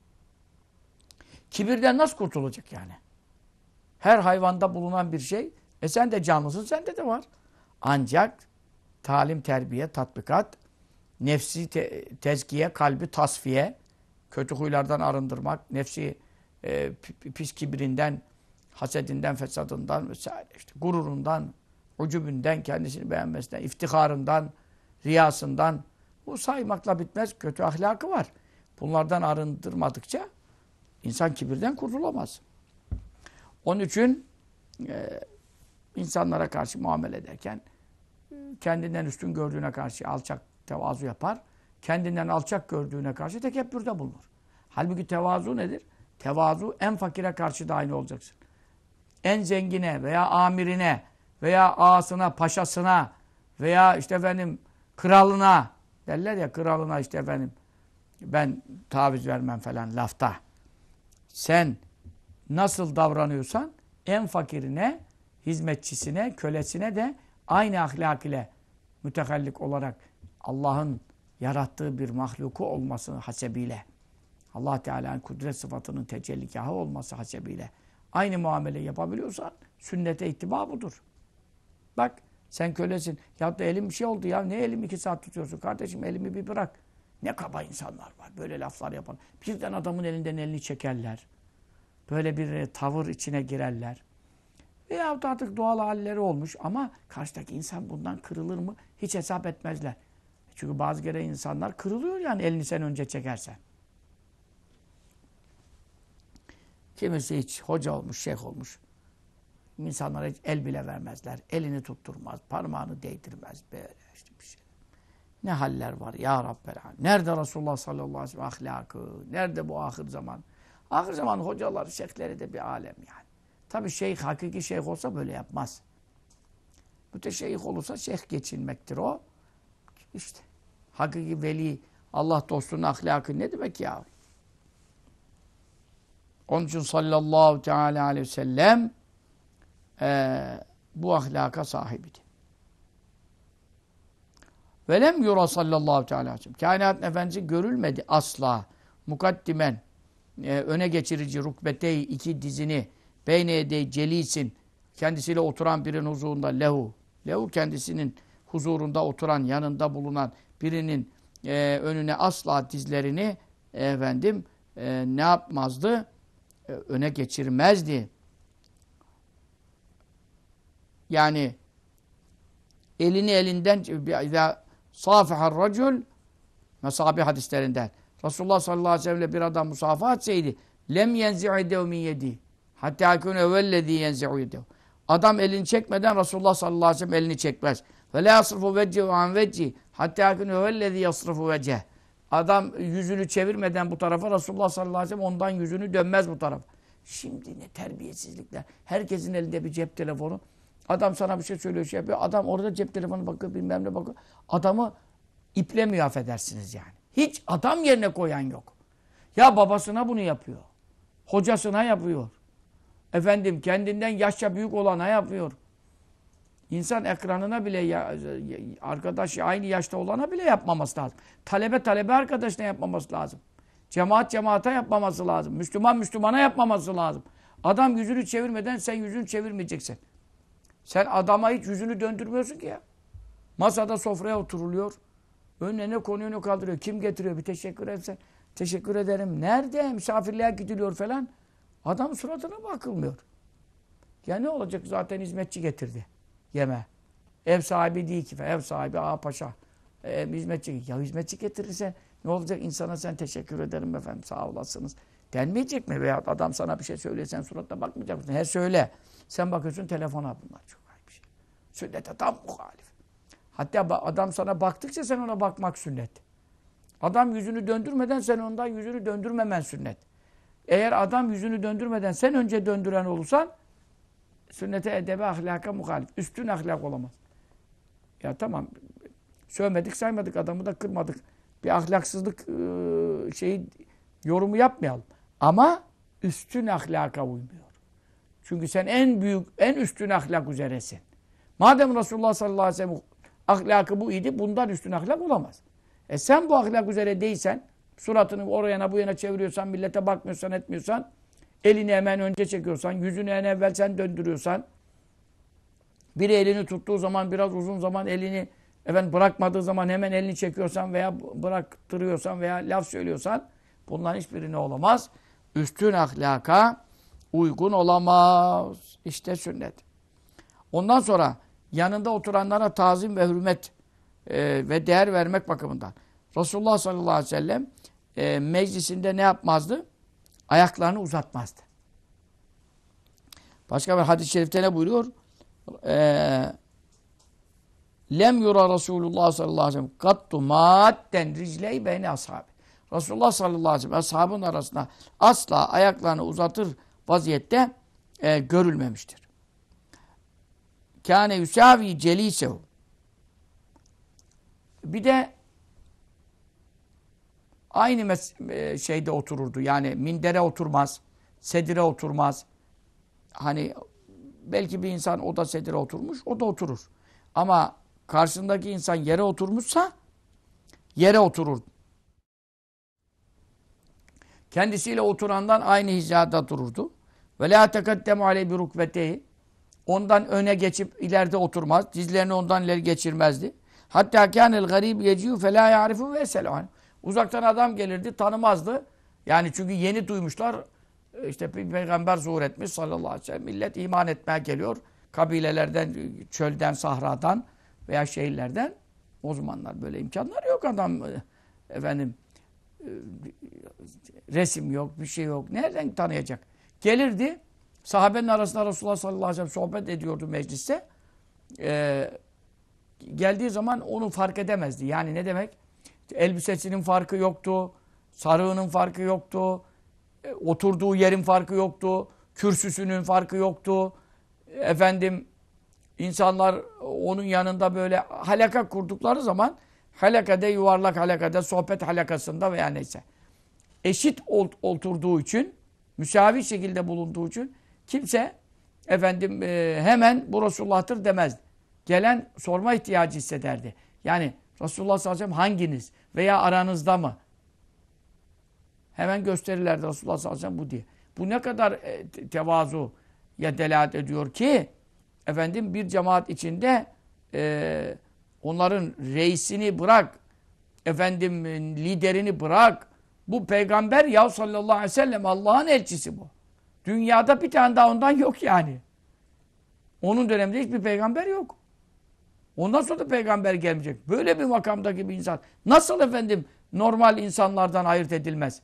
Kibirden nasıl kurtulacak yani? Her hayvanda bulunan bir şey, e sen de canlısın, sende de var. Ancak talim, terbiye, tatbikat, nefsi te tezkiye, kalbi tasfiye, kötü huylardan arındırmak, nefsi e, pis kibrinden, hasedinden, fesadından vesaire, işte gururundan, ucubünden, kendisini beğenmesinden, iftiharından, riyasından bu saymakla bitmez kötü ahlakı var. Bunlardan arındırmadıkça insan kibirden kurtulamaz. Onun için e, insanlara karşı muamele ederken kendinden üstün gördüğüne karşı alçak tevazu yapar. Kendinden alçak gördüğüne karşı tekebbürde bulunur. Halbuki tevazu nedir? Tevazu en fakire karşı da aynı olacaksın. En zengine veya amirine veya ağasına, paşasına veya işte efendim kralına derler ya kralına işte efendim ben taviz vermem falan lafta. Sen nasıl davranıyorsan en fakirine, hizmetçisine, kölesine de aynı ahlak ile mütehallik olarak Allah'ın yarattığı bir mahluku olması hasebiyle, Allah Teala'nın kudret sıfatının tecellikahı olması hasebiyle aynı muamele yapabiliyorsan sünnete ittiba budur. Bak sen kölesin. Ya da elim bir şey oldu ya. Ne elim iki saat tutuyorsun kardeşim elimi bir bırak. Ne kaba insanlar var. Böyle laflar yapan. Birden adamın elinden elini çekerler. Böyle bir e, tavır içine girerler. da artık doğal halleri olmuş ama karşıdaki insan bundan kırılır mı hiç hesap etmezler. Çünkü bazı kere insanlar kırılıyor yani elini sen önce çekersen. Kimisi hiç hoca olmuş, şeyh olmuş. İnsanlara hiç el bile vermezler. Elini tutturmaz, parmağını değdirmez. Böyle işte bir şey. Ne haller var ya Rabbel Nerede Resulullah sallallahu aleyhi ve sellem ahlakı? Nerede bu ahir zaman? Ahir zaman hocalar, şeyhleri de bir alem yani. Tabi şeyh, hakiki şeyh olsa böyle yapmaz. Müteşeyyih olursa şeyh geçinmektir o. İşte hakiki veli, Allah dostunun ahlakı ne demek ya? Onun için sallallahu teala aleyhi ve sellem e, bu ahlaka sahip idi. Velem yura sallallahu teala aleyhi ve efendisi görülmedi asla. Mukaddimen e, öne geçirici rukbeteyi iki dizini beyne edey celisin kendisiyle oturan birinin huzurunda lehu. Lehu kendisinin huzurunda oturan, yanında bulunan birinin e, önüne asla dizlerini e, efendim e, ne yapmazdı? E, öne geçirmezdi yani elini elinden safihar racül mesabi hadislerinden Resulullah sallallahu aleyhi ve sellemle bir adam musafa etseydi lem yenzi'u yedev min yedi hatta kün evvellezî yenzi'u yedev adam elini çekmeden Resulullah sallallahu aleyhi ve sellem elini çekmez ve la yasrıfu veccehu an vecci hatta kün evvellezî yasrıfu veceh adam yüzünü çevirmeden bu tarafa Resulullah sallallahu aleyhi ve sellem ondan yüzünü dönmez bu tarafa Şimdi ne terbiyesizlikler. Herkesin elinde bir cep telefonu. Adam sana bir şey söylüyor, şey yapıyor. Adam orada cep telefonu bakıyor, bilmem ne bakıyor. Adamı iplemiyor affedersiniz yani. Hiç adam yerine koyan yok. Ya babasına bunu yapıyor. Hocasına yapıyor. Efendim kendinden yaşça büyük olana yapıyor. İnsan ekranına bile ya, arkadaş aynı yaşta olana bile yapmaması lazım. Talebe talebe arkadaşına yapmaması lazım. Cemaat cemaata yapmaması lazım. Müslüman Müslümana yapmaması lazım. Adam yüzünü çevirmeden sen yüzünü çevirmeyeceksin. Sen adama hiç yüzünü döndürmüyorsun ki ya. Masada sofraya oturuluyor. Önüne ne konuyor ne kaldırıyor. Kim getiriyor bir teşekkür etsen. Teşekkür ederim. Nerede? Misafirliğe gidiliyor falan. Adam suratına bakılmıyor. Ya ne olacak zaten hizmetçi getirdi. Yeme. Ev sahibi değil ki. Ev sahibi ağa paşa. E, hizmetçi. Ya hizmetçi getirirse ne olacak insana sen teşekkür ederim efendim sağ olasınız denmeyecek mi? Veya adam sana bir şey söylesen suratına bakmayacak mısın? He söyle. Sen bakıyorsun telefona bunlar çok ayıp bir şey. Sünnete tam muhalif. Hatta adam sana baktıkça sen ona bakmak sünnet. Adam yüzünü döndürmeden sen ondan yüzünü döndürmemen sünnet. Eğer adam yüzünü döndürmeden sen önce döndüren olursan sünnete, edebe, ahlaka muhalif. Üstün ahlak olamaz. Ya tamam. Sövmedik, saymadık. Adamı da kırmadık. Bir ahlaksızlık ıı, şeyi yorumu yapmayalım. Ama üstün ahlaka uymuyor. Çünkü sen en büyük, en üstün ahlak üzeresin. Madem Resulullah sallallahu aleyhi ve sellem ahlakı bu idi, bundan üstün ahlak olamaz. E sen bu ahlak üzere değilsen, suratını oraya bu yana çeviriyorsan, millete bakmıyorsan, etmiyorsan, elini hemen önce çekiyorsan, yüzünü en evvel sen döndürüyorsan, biri elini tuttuğu zaman biraz uzun zaman elini efendim bırakmadığı zaman hemen elini çekiyorsan veya bıraktırıyorsan veya laf söylüyorsan bunların hiçbirine olamaz? üstün ahlaka uygun olamaz. İşte sünnet. Ondan sonra yanında oturanlara tazim ve hürmet e, ve değer vermek bakımından. Resulullah sallallahu aleyhi ve sellem e, meclisinde ne yapmazdı? Ayaklarını uzatmazdı. Başka bir hadis-i şerifte ne buyuruyor? Eee Lem yura Resulullah sallallahu aleyhi ve sellem kattu madden ricley beyni ashabi. Resulullah sallallahu aleyhi ve sellem ashabın arasına asla ayaklarını uzatır vaziyette e, görülmemiştir. Kâne yusavi celisehu. Bir de aynı mes e, şeyde otururdu. Yani mindere oturmaz, sedire oturmaz. Hani belki bir insan o da sedire oturmuş, o da oturur. Ama karşısındaki insan yere oturmuşsa yere oturur Kendisiyle oturandan aynı hizada dururdu. Ve la tekaddemu aleyh bir rukbeteyi. Ondan öne geçip ileride oturmaz. Dizlerini ondan ileri geçirmezdi. Hatta kânel garib yeciyu fe la ya'rifu ve hani Uzaktan adam gelirdi, tanımazdı. Yani çünkü yeni duymuşlar. İşte bir peygamber zuhur etmiş sallallahu aleyhi ve sellem. Millet iman etmeye geliyor. Kabilelerden, çölden, sahradan veya şehirlerden. O zamanlar böyle imkanlar yok adam e, efendim ee, resim yok, bir şey yok. Nereden tanıyacak? Gelirdi, sahabenin arasında Resulullah sallallahu aleyhi ve sellem sohbet ediyordu mecliste. Ee, geldiği zaman onu fark edemezdi. Yani ne demek? Elbisesinin farkı yoktu, sarığının farkı yoktu, e, oturduğu yerin farkı yoktu, kürsüsünün farkı yoktu. Efendim, insanlar onun yanında böyle halaka kurdukları zaman Halakada yuvarlak halakada, sohbet halakasında veya neyse. Eşit oturduğu için, müsavi şekilde bulunduğu için kimse efendim e, hemen bu Resulullah'tır demez. Gelen sorma ihtiyacı hissederdi. Yani Resulullah sallallahu aleyhi ve sellem hanginiz veya aranızda mı? Hemen gösterirlerdi Resulullah sallallahu aleyhi ve sellem bu diye. Bu ne kadar e, tevazu ya delalet ediyor ki efendim bir cemaat içinde eee onların reisini bırak, efendim e, liderini bırak. Bu peygamber ya sallallahu aleyhi ve sellem Allah'ın elçisi bu. Dünyada bir tane daha ondan yok yani. Onun döneminde hiçbir peygamber yok. Ondan sonra da peygamber gelmeyecek. Böyle bir makamdaki bir insan nasıl efendim normal insanlardan ayırt edilmez?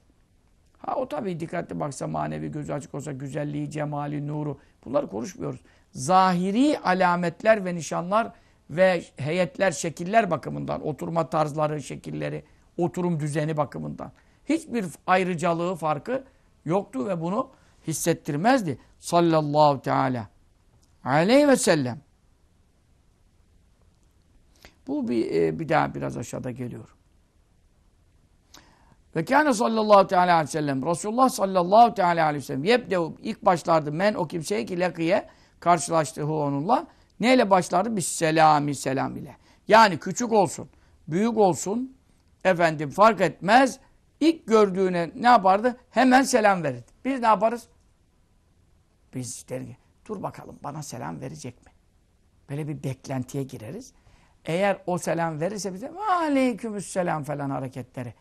Ha o tabii dikkatli baksa manevi gözü açık olsa güzelliği, cemali, nuru bunları konuşmuyoruz. Zahiri alametler ve nişanlar ve heyetler, şekiller bakımından, oturma tarzları, şekilleri, oturum düzeni bakımından hiçbir ayrıcalığı, farkı yoktu ve bunu hissettirmezdi. Sallallahu teala aleyhi ve sellem. Bu bir, e, bir daha biraz aşağıda geliyor. Ve kâne sallallahu teala aleyhi ve sellem. Resulullah sallallahu teala aleyhi ve sellem. Yebdev ilk başlardı men o kimseye ki lakiye karşılaştığı onunla. Neyle başlardı? Bir selami selam ile. Yani küçük olsun, büyük olsun, efendim fark etmez. İlk gördüğüne ne yapardı? Hemen selam verirdi. Biz ne yaparız? Biz der ki, dur bakalım bana selam verecek mi? Böyle bir beklentiye gireriz. Eğer o selam verirse bize selam falan hareketleri.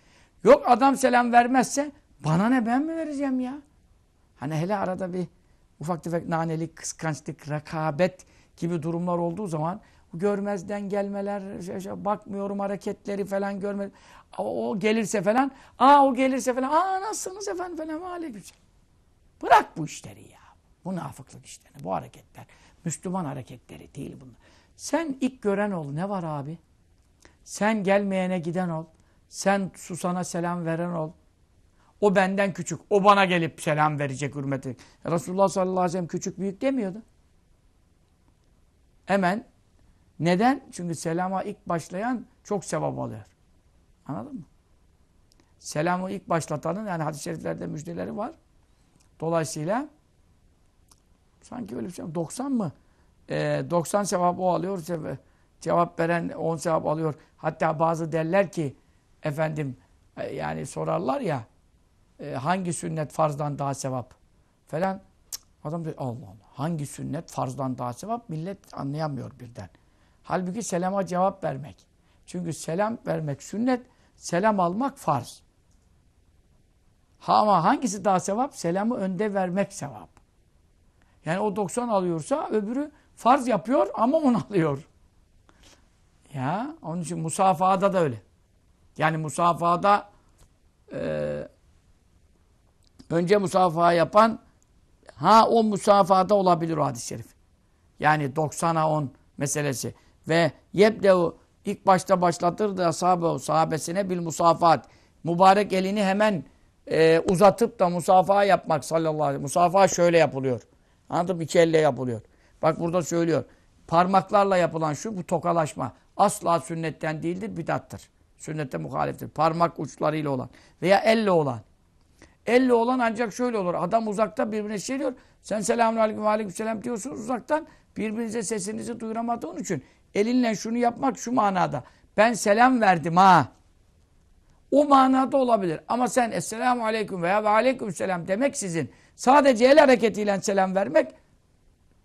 Yok adam selam vermezse bana ne ben mi vereceğim ya? Hani hele arada bir ufak tefek nanelik, kıskançlık, rakabet gibi durumlar olduğu zaman görmezden gelmeler, şey, şey, bakmıyorum hareketleri falan görmez. O, gelirse falan, aa o gelirse falan, aa nasılsınız efendim falan aleyküm. Bırak bu işleri ya. Bu nafıklık işlerini, bu hareketler. Müslüman hareketleri değil bunlar. Sen ilk gören ol. Ne var abi? Sen gelmeyene giden ol. Sen susana selam veren ol. O benden küçük. O bana gelip selam verecek hürmeti. Resulullah sallallahu aleyhi ve sellem küçük büyük demiyordu. Hemen. Neden? Çünkü selama ilk başlayan çok sevap alıyor. Anladın mı? Selamı ilk başlatanın yani hadis-i şeriflerde müjdeleri var. Dolayısıyla sanki öyle bir şey 90 mı? Ee, 90 sevap o alıyor. Cevap veren 10 sevap alıyor. Hatta bazı derler ki efendim e, yani sorarlar ya e, hangi sünnet farzdan daha sevap falan. Adam diyor Allah Allah. Hangi sünnet farzdan daha sevap? Millet anlayamıyor birden. Halbuki selama cevap vermek. Çünkü selam vermek sünnet, selam almak farz. Ha ama hangisi daha sevap? Selamı önde vermek sevap. Yani o 90 alıyorsa öbürü farz yapıyor ama onu alıyor. Ya onun için musafada da öyle. Yani musafada e, önce musafaha yapan Ha o musafada olabilir o hadis-i şerif. Yani 90'a 10 meselesi. Ve yebdev ilk başta başlatırdı da sahabe, sahabesine bil musafat. Mübarek elini hemen e, uzatıp da musafaha yapmak sallallahu aleyhi ve Musafaha şöyle yapılıyor. Anladın mı? İki elle yapılıyor. Bak burada söylüyor. Parmaklarla yapılan şu bu tokalaşma. Asla sünnetten değildir, bidattır. Sünnette muhaliftir. Parmak uçlarıyla olan veya elle olan Elle olan ancak şöyle olur. Adam uzakta birbirine şey diyor. Sen selamun aleyküm ve aleyküm selam diyorsunuz uzaktan. Birbirinize sesinizi duyuramadığın için elinle şunu yapmak şu manada. Ben selam verdim ha. O manada olabilir. Ama sen esselamu aleyküm veya ve aleyküm selam demek sizin. Sadece el hareketiyle selam vermek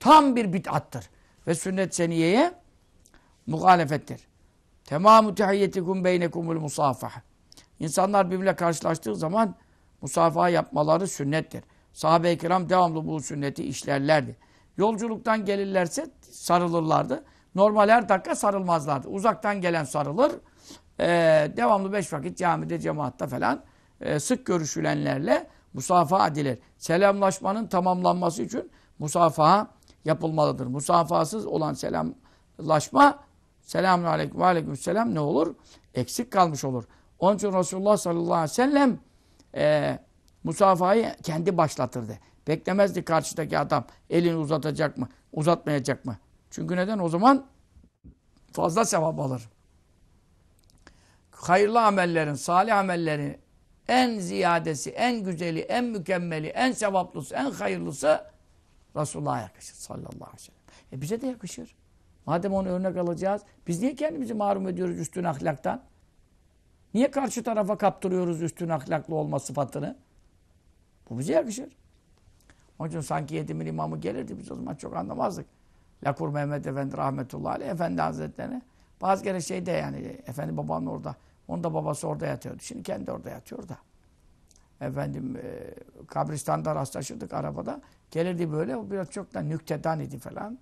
tam bir bitattır Ve sünnet seniyeye muhalefettir. Temamu tehiyyetikum beynekumul musafah. İnsanlar birbirle karşılaştığı zaman musafaha yapmaları sünnettir. Sahabe-i kiram devamlı bu sünneti işlerlerdi. Yolculuktan gelirlerse sarılırlardı. Normal her dakika sarılmazlardı. Uzaktan gelen sarılır. Ee, devamlı beş vakit camide, cemaatta falan e, sık görüşülenlerle musafaha edilir. Selamlaşmanın tamamlanması için musafaha yapılmalıdır. Musafasız olan selamlaşma selamun aleyküm aleyküm selam ne olur? Eksik kalmış olur. Onun için Resulullah sallallahu aleyhi ve sellem e, ee, musafayı kendi başlatırdı. Beklemezdi karşıdaki adam elini uzatacak mı, uzatmayacak mı? Çünkü neden? O zaman fazla sevap alır. Hayırlı amellerin, salih amellerin en ziyadesi, en güzeli, en mükemmeli, en sevaplısı, en hayırlısı Resulullah'a yakışır sallallahu aleyhi ve sellem. E bize de yakışır. Madem onu örnek alacağız, biz niye kendimizi marum ediyoruz üstün ahlaktan? Niye karşı tarafa kaptırıyoruz üstün ahlaklı olma sıfatını? Bu bize yakışır. Onun için sanki yedimin imamı gelirdi. Biz o zaman çok anlamazdık. Lakur Mehmet Efendi rahmetullahi aleyh Efendi Hazretlerine bazı kere de yani Efendi babanın orada. Onun da babası orada yatıyordu. Şimdi kendi orada yatıyor da. Efendim e, kabristanda rastlaşırdık arabada. Gelirdi böyle. O biraz çok da nüktedan idi falan.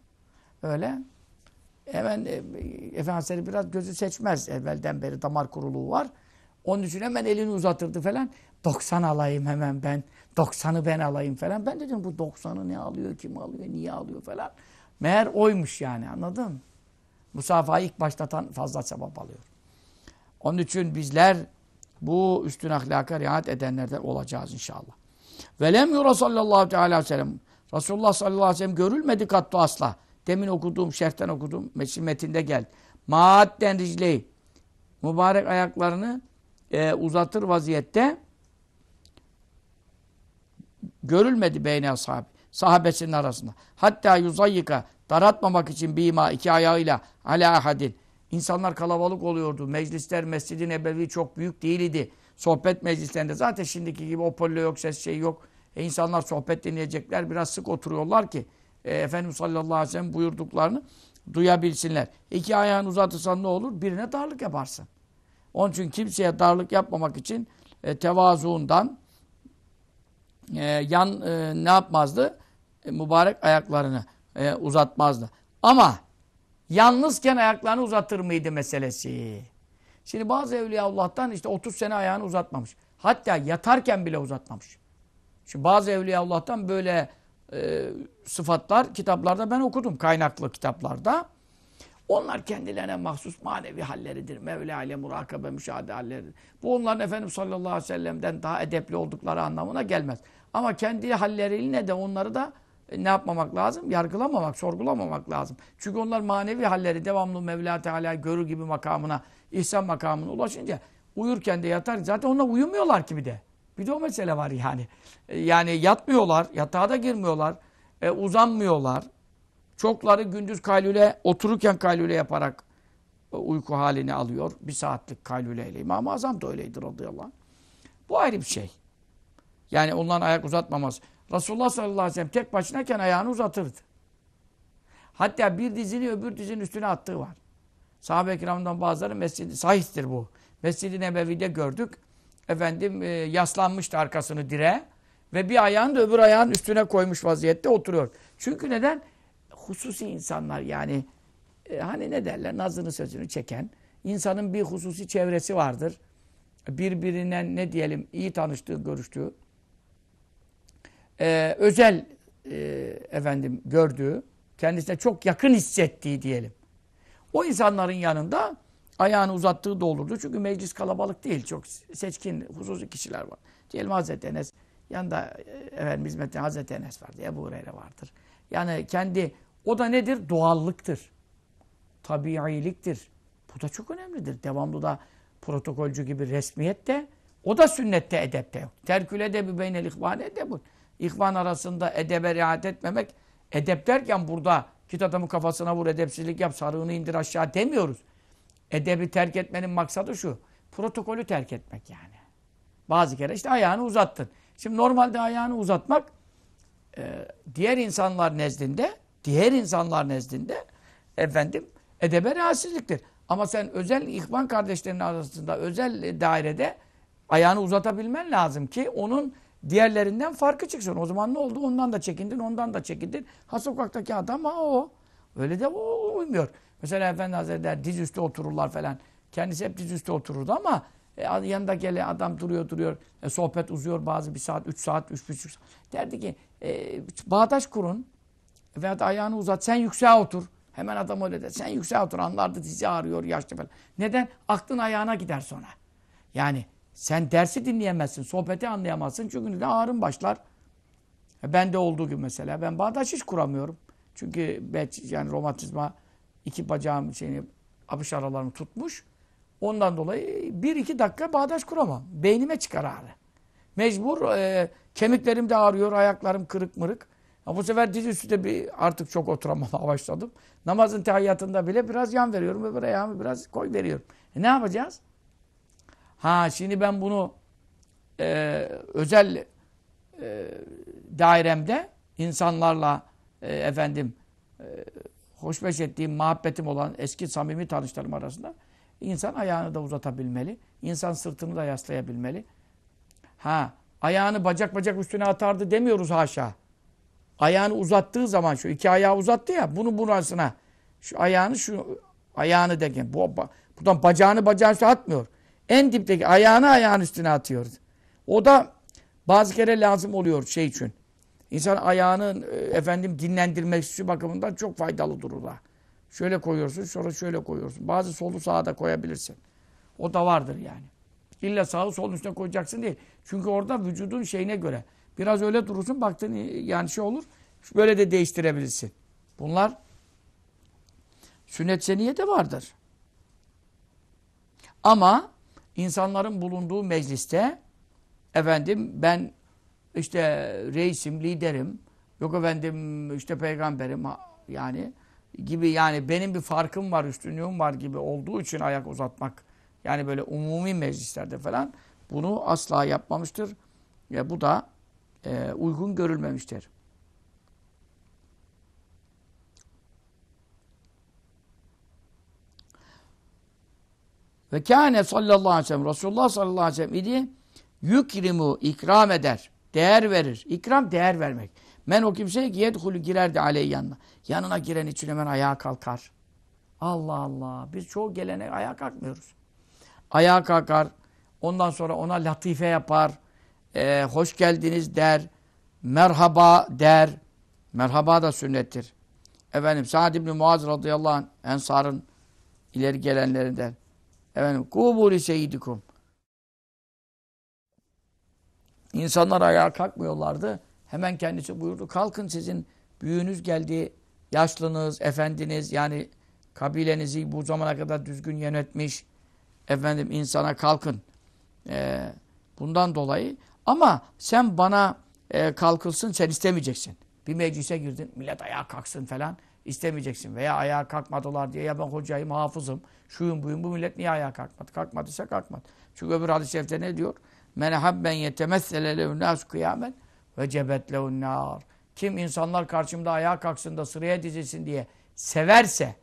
Öyle hemen e, biraz gözü seçmez. Evvelden beri damar kuruluğu var. Onun için hemen elini uzatırdı falan. 90 alayım hemen ben. 90'ı ben alayım falan. Ben dedim bu 90'ı ne alıyor, kim alıyor, niye alıyor falan. Meğer oymuş yani anladın mı? Musafayı ilk başlatan fazla sevap alıyor. Onun için bizler bu üstün ahlaka riayet edenlerden olacağız inşallah. Velem yura sallallahu aleyhi ve sellem. Resulullah sallallahu aleyhi ve sellem görülmedi kattı asla. Demin okuduğum, şerhten okuduğum metinde gel. Maadden ricley, Mübarek ayaklarını e, uzatır vaziyette görülmedi beyne sahabi. Sahabesinin arasında. Hatta yuzayyika daratmamak için bir bima iki ayağıyla ala ahadin. İnsanlar kalabalık oluyordu. Meclisler Mescid-i çok büyük değildi. Sohbet meclislerinde zaten şimdiki gibi o yok, ses şey yok. E insanlar sohbet dinleyecekler. Biraz sık oturuyorlar ki e, Efendimiz sallallahu aleyhi ve sellem buyurduklarını duyabilsinler. İki ayağını uzatırsan ne olur? Birine darlık yaparsın. Onun için kimseye darlık yapmamak için e, tevazuundan e, yan e, ne yapmazdı? E, mübarek ayaklarını e, uzatmazdı. Ama yalnızken ayaklarını uzatır mıydı meselesi? Şimdi bazı evliya Allah'tan işte 30 sene ayağını uzatmamış. Hatta yatarken bile uzatmamış. Şimdi bazı evliya Allah'tan böyle e, sıfatlar kitaplarda ben okudum. Kaynaklı kitaplarda. Onlar kendilerine mahsus manevi halleridir. Mevla ile murakabe müşahede halleridir. Bu onların Efendimiz sallallahu aleyhi ve sellem'den daha edepli oldukları anlamına gelmez. Ama kendi halleriyle de onları da e, ne yapmamak lazım? Yargılamamak, sorgulamamak lazım. Çünkü onlar manevi halleri devamlı Mevla Teala görür gibi makamına, ihsan makamına ulaşınca uyurken de yatar zaten onlar uyumuyorlar ki de. Bir de o mesele var yani. E, yani yatmıyorlar, yatağa da girmiyorlar, e, uzanmıyorlar. Çokları gündüz kaylule, otururken kaylule yaparak e, uyku halini alıyor. Bir saatlik kaylüleyle. İmam-ı Azam da öyleydi radıyallahu anh. Bu ayrı bir şey. Yani onların ayak uzatmaması. Resulullah sallallahu aleyhi ve sellem tek başınayken ayağını uzatırdı. Hatta bir dizini öbür dizinin üstüne attığı var. Sahabe-i kiramdan bazıları mescidi, sahihtir bu. Mescid-i Nebevi'de gördük efendim e, yaslanmıştı arkasını direğe ve bir ayağını da öbür ayağın üstüne koymuş vaziyette oturuyor. Çünkü neden? Hususi insanlar yani e, hani ne derler nazını sözünü çeken insanın bir hususi çevresi vardır. Birbirine ne diyelim iyi tanıştığı, görüştüğü, e, özel e, efendim gördüğü, kendisine çok yakın hissettiği diyelim. O insanların yanında ayağını uzattığı da olurdu. Çünkü meclis kalabalık değil. Çok seçkin, hususi kişiler var. Diyelim Hazreti Enes, yanında e, efendim, hizmette Hazreti Enes vardı, Ebu Hureyre vardır. Yani kendi, o da nedir? Doğallıktır. Tabiiliktir. Bu da çok önemlidir. Devamlı da protokolcü gibi resmiyet de, o da sünnette edepte yok. Terkül edebi beynel ihvan edebun. İhvan arasında edebe riayet etmemek, edep derken burada git adamın kafasına vur, edepsizlik yap, sarığını indir aşağı demiyoruz. Edebi terk etmenin maksadı şu. Protokolü terk etmek yani. Bazı kere işte ayağını uzattın. Şimdi normalde ayağını uzatmak e, diğer insanlar nezdinde, diğer insanlar nezdinde efendim edebe rahatsızlıktır. Ama sen özel ihvan kardeşlerinin arasında özel dairede ayağını uzatabilmen lazım ki onun diğerlerinden farkı çıksın. O zaman ne oldu? Ondan da çekindin, ondan da çekindin. Ha sokaktaki adam ha o. Öyle de o uymuyor. Mesela Efendi diz dizüstü otururlar falan. Kendisi hep diz dizüstü otururdu ama e, yanında gele adam duruyor duruyor. E, sohbet uzuyor bazı bir saat, üç saat, üç buçuk saat. Derdi ki e, bağdaş kurun veya ayağını uzat sen yükseğe otur. Hemen adam öyle der. Sen yükseğe otur anlardı dizi ağrıyor yaşlı falan. Neden? Aklın ayağına gider sonra. Yani sen dersi dinleyemezsin, sohbeti anlayamazsın. Çünkü de ağrın başlar. E, ben de olduğu gibi mesela ben bağdaş hiç kuramıyorum. Çünkü yani romatizma iki bacağım şeyini, apış aralarını tutmuş. Ondan dolayı bir iki dakika bağdaş kuramam. Beynime çıkar ağrı. Mecbur e, kemiklerim de ağrıyor, ayaklarım kırık mırık. Ha, bu sefer diz üstü de bir artık çok oturamama başladım. Namazın tehayyatında bile biraz yan veriyorum, öbür ayağımı biraz koy veriyorum. E, ne yapacağız? Ha şimdi ben bunu e, özel e, dairemde insanlarla e, efendim e, hoşbeş ettiğim, muhabbetim olan eski samimi tanışlarım arasında insan ayağını da uzatabilmeli. İnsan sırtını da yaslayabilmeli. Ha, ayağını bacak bacak üstüne atardı demiyoruz haşa. Ayağını uzattığı zaman şu iki ayağı uzattı ya bunu burasına şu ayağını şu ayağını deken bu buradan bacağını bacağın üstüne atmıyor. En dipteki ayağını ayağın üstüne atıyoruz. O da bazı kere lazım oluyor şey için. İnsan ayağının e, efendim dinlendirmesi bakımından çok faydalı durur da Şöyle koyuyorsun, sonra şöyle koyuyorsun. Bazı solu sağa da koyabilirsin. O da vardır yani. İlla sağı solun üstüne koyacaksın değil. Çünkü orada vücudun şeyine göre. Biraz öyle durursun baktın e, yani şey olur. Böyle de değiştirebilirsin. Bunlar sünnet seniye de vardır. Ama insanların bulunduğu mecliste efendim ben işte reisim, liderim, yok efendim işte peygamberim yani gibi yani benim bir farkım var, üstünlüğüm var gibi olduğu için ayak uzatmak yani böyle umumi meclislerde falan bunu asla yapmamıştır. Ya bu da e, uygun görülmemiştir. Ve kâne sallallahu aleyhi ve sellem Resulullah sallallahu aleyhi ve sellem idi yükrimu ikram eder. Değer verir. İkram değer vermek. Men o kimseye ki yedhulü girerdi aleyh yanına. Yanına giren için hemen ayağa kalkar. Allah Allah. Biz çoğu gelene ayağa kalkmıyoruz. Ayağa kalkar. Ondan sonra ona latife yapar. E, hoş geldiniz der. Merhaba der. Merhaba da sünnettir. Efendim Sa'd ibn Muaz radıyallahu anh Ensar'ın ileri gelenlerinden. Efendim kubuli seyyidikum. İnsanlar ayağa kalkmıyorlardı. Hemen kendisi buyurdu. Kalkın sizin büyüğünüz geldi, yaşlınız, efendiniz yani kabilenizi bu zamana kadar düzgün yönetmiş efendim insana kalkın. Ee, bundan dolayı ama sen bana e, kalkılsın sen istemeyeceksin. Bir meclise girdin millet ayağa kalksın falan istemeyeceksin. Veya ayağa kalkmadılar diye ya ben hocayım hafızım şuyum buyum bu millet niye ayağa kalkmadı? Kalkmadıysa kalkmadı. Çünkü öbür hadis-i ne diyor? Men habben yetemessele levnâs kıyamen ve cebet levnâr. Kim insanlar karşımda ayağa kalksın da sıraya dizilsin diye severse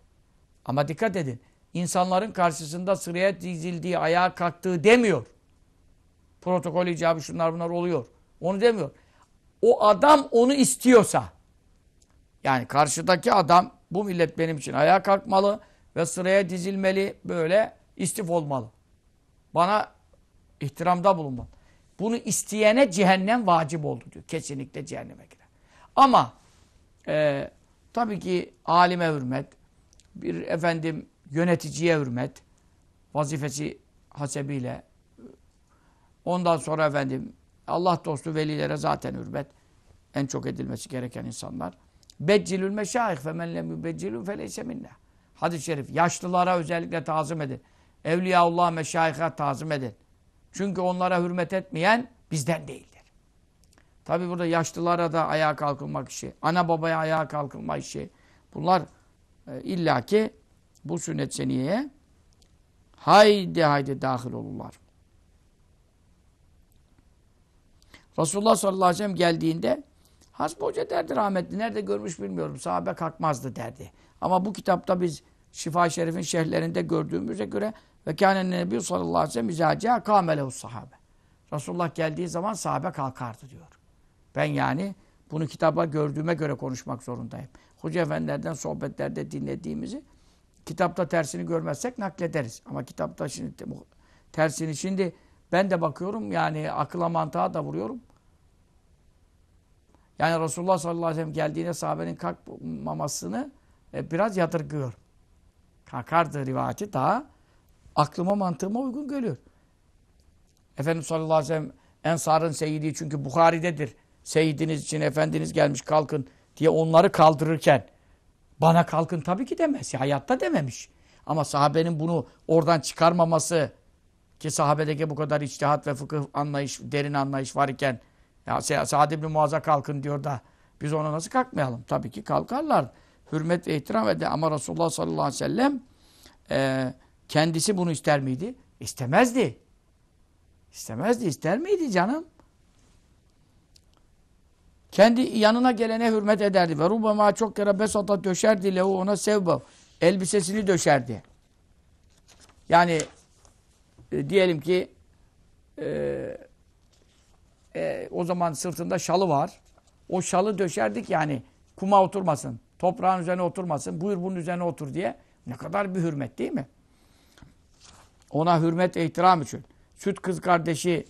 ama dikkat edin insanların karşısında sıraya dizildiği, ayağa kalktığı demiyor. Protokol icabı şunlar bunlar oluyor. Onu demiyor. O adam onu istiyorsa yani karşıdaki adam bu millet benim için ayağa kalkmalı ve sıraya dizilmeli böyle istif olmalı. Bana İhtiramda bulunmak. Bunu isteyene cehennem vacip oldu diyor. Kesinlikle cehenneme girer. Ama e, tabii ki alime hürmet, bir efendim yöneticiye hürmet, vazifesi hasebiyle, ondan sonra efendim Allah dostu velilere zaten hürmet, en çok edilmesi gereken insanlar. Beccilül meşayih fe men lem yübeccilü feleyse minna. Hadis-i şerif, yaşlılara özellikle tazım edin. Evliyaullah meşayihe tazım edin. Çünkü onlara hürmet etmeyen bizden değildir. Tabi burada yaşlılara da ayağa kalkılmak işi, ana babaya ayağa kalkılma işi. Bunlar e, illaki bu sünnet seniyeye haydi haydi dahil olurlar. Resulullah sallallahu aleyhi ve sellem geldiğinde Hasbi Hoca derdi rahmetli. Nerede görmüş bilmiyorum. Sahabe kalkmazdı derdi. Ama bu kitapta biz Şifa Şerif'in şehirlerinde gördüğümüze göre ve kânen nebi sallallahu aleyhi ve sellem izaca kâmelehu sahabe. Resulullah geldiği zaman sahabe kalkardı diyor. Ben yani bunu kitaba gördüğüme göre konuşmak zorundayım. Hoca efendilerden sohbetlerde dinlediğimizi kitapta tersini görmezsek naklederiz. Ama kitapta şimdi tersini şimdi ben de bakıyorum yani akıla mantığa da vuruyorum. Yani Resulullah sallallahu aleyhi ve sellem geldiğine sahabenin kalkmamasını e, biraz yadırgıyor. Kalkardı rivayeti daha Aklıma mantığıma uygun geliyor. Efendimiz sallallahu aleyhi ve sellem Ensar'ın seyidi çünkü Bukhari'dedir. Seyidiniz için efendiniz gelmiş kalkın diye onları kaldırırken bana kalkın tabii ki demez. Hayatta dememiş. Ama sahabenin bunu oradan çıkarmaması ki sahabedeki bu kadar içtihat ve fıkıh anlayış, derin anlayış var iken ya Sa'd ibn Muaz'a kalkın diyor da biz ona nasıl kalkmayalım? Tabii ki kalkarlar. Hürmet ve ihtiram ede ama Resulullah sallallahu aleyhi ve sellem e, Kendisi bunu ister miydi? İstemezdi. İstemezdi. İster miydi canım? Kendi yanına gelene hürmet ederdi. Ve rubama çok kere besata döşerdi lehu ona sevba. Elbisesini döşerdi. Yani e, diyelim ki e, e, o zaman sırtında şalı var. O şalı döşerdik yani kuma oturmasın. Toprağın üzerine oturmasın. Buyur bunun üzerine otur diye. Ne kadar bir hürmet değil mi? Ona hürmet ve ihtiram için. Süt kız kardeşi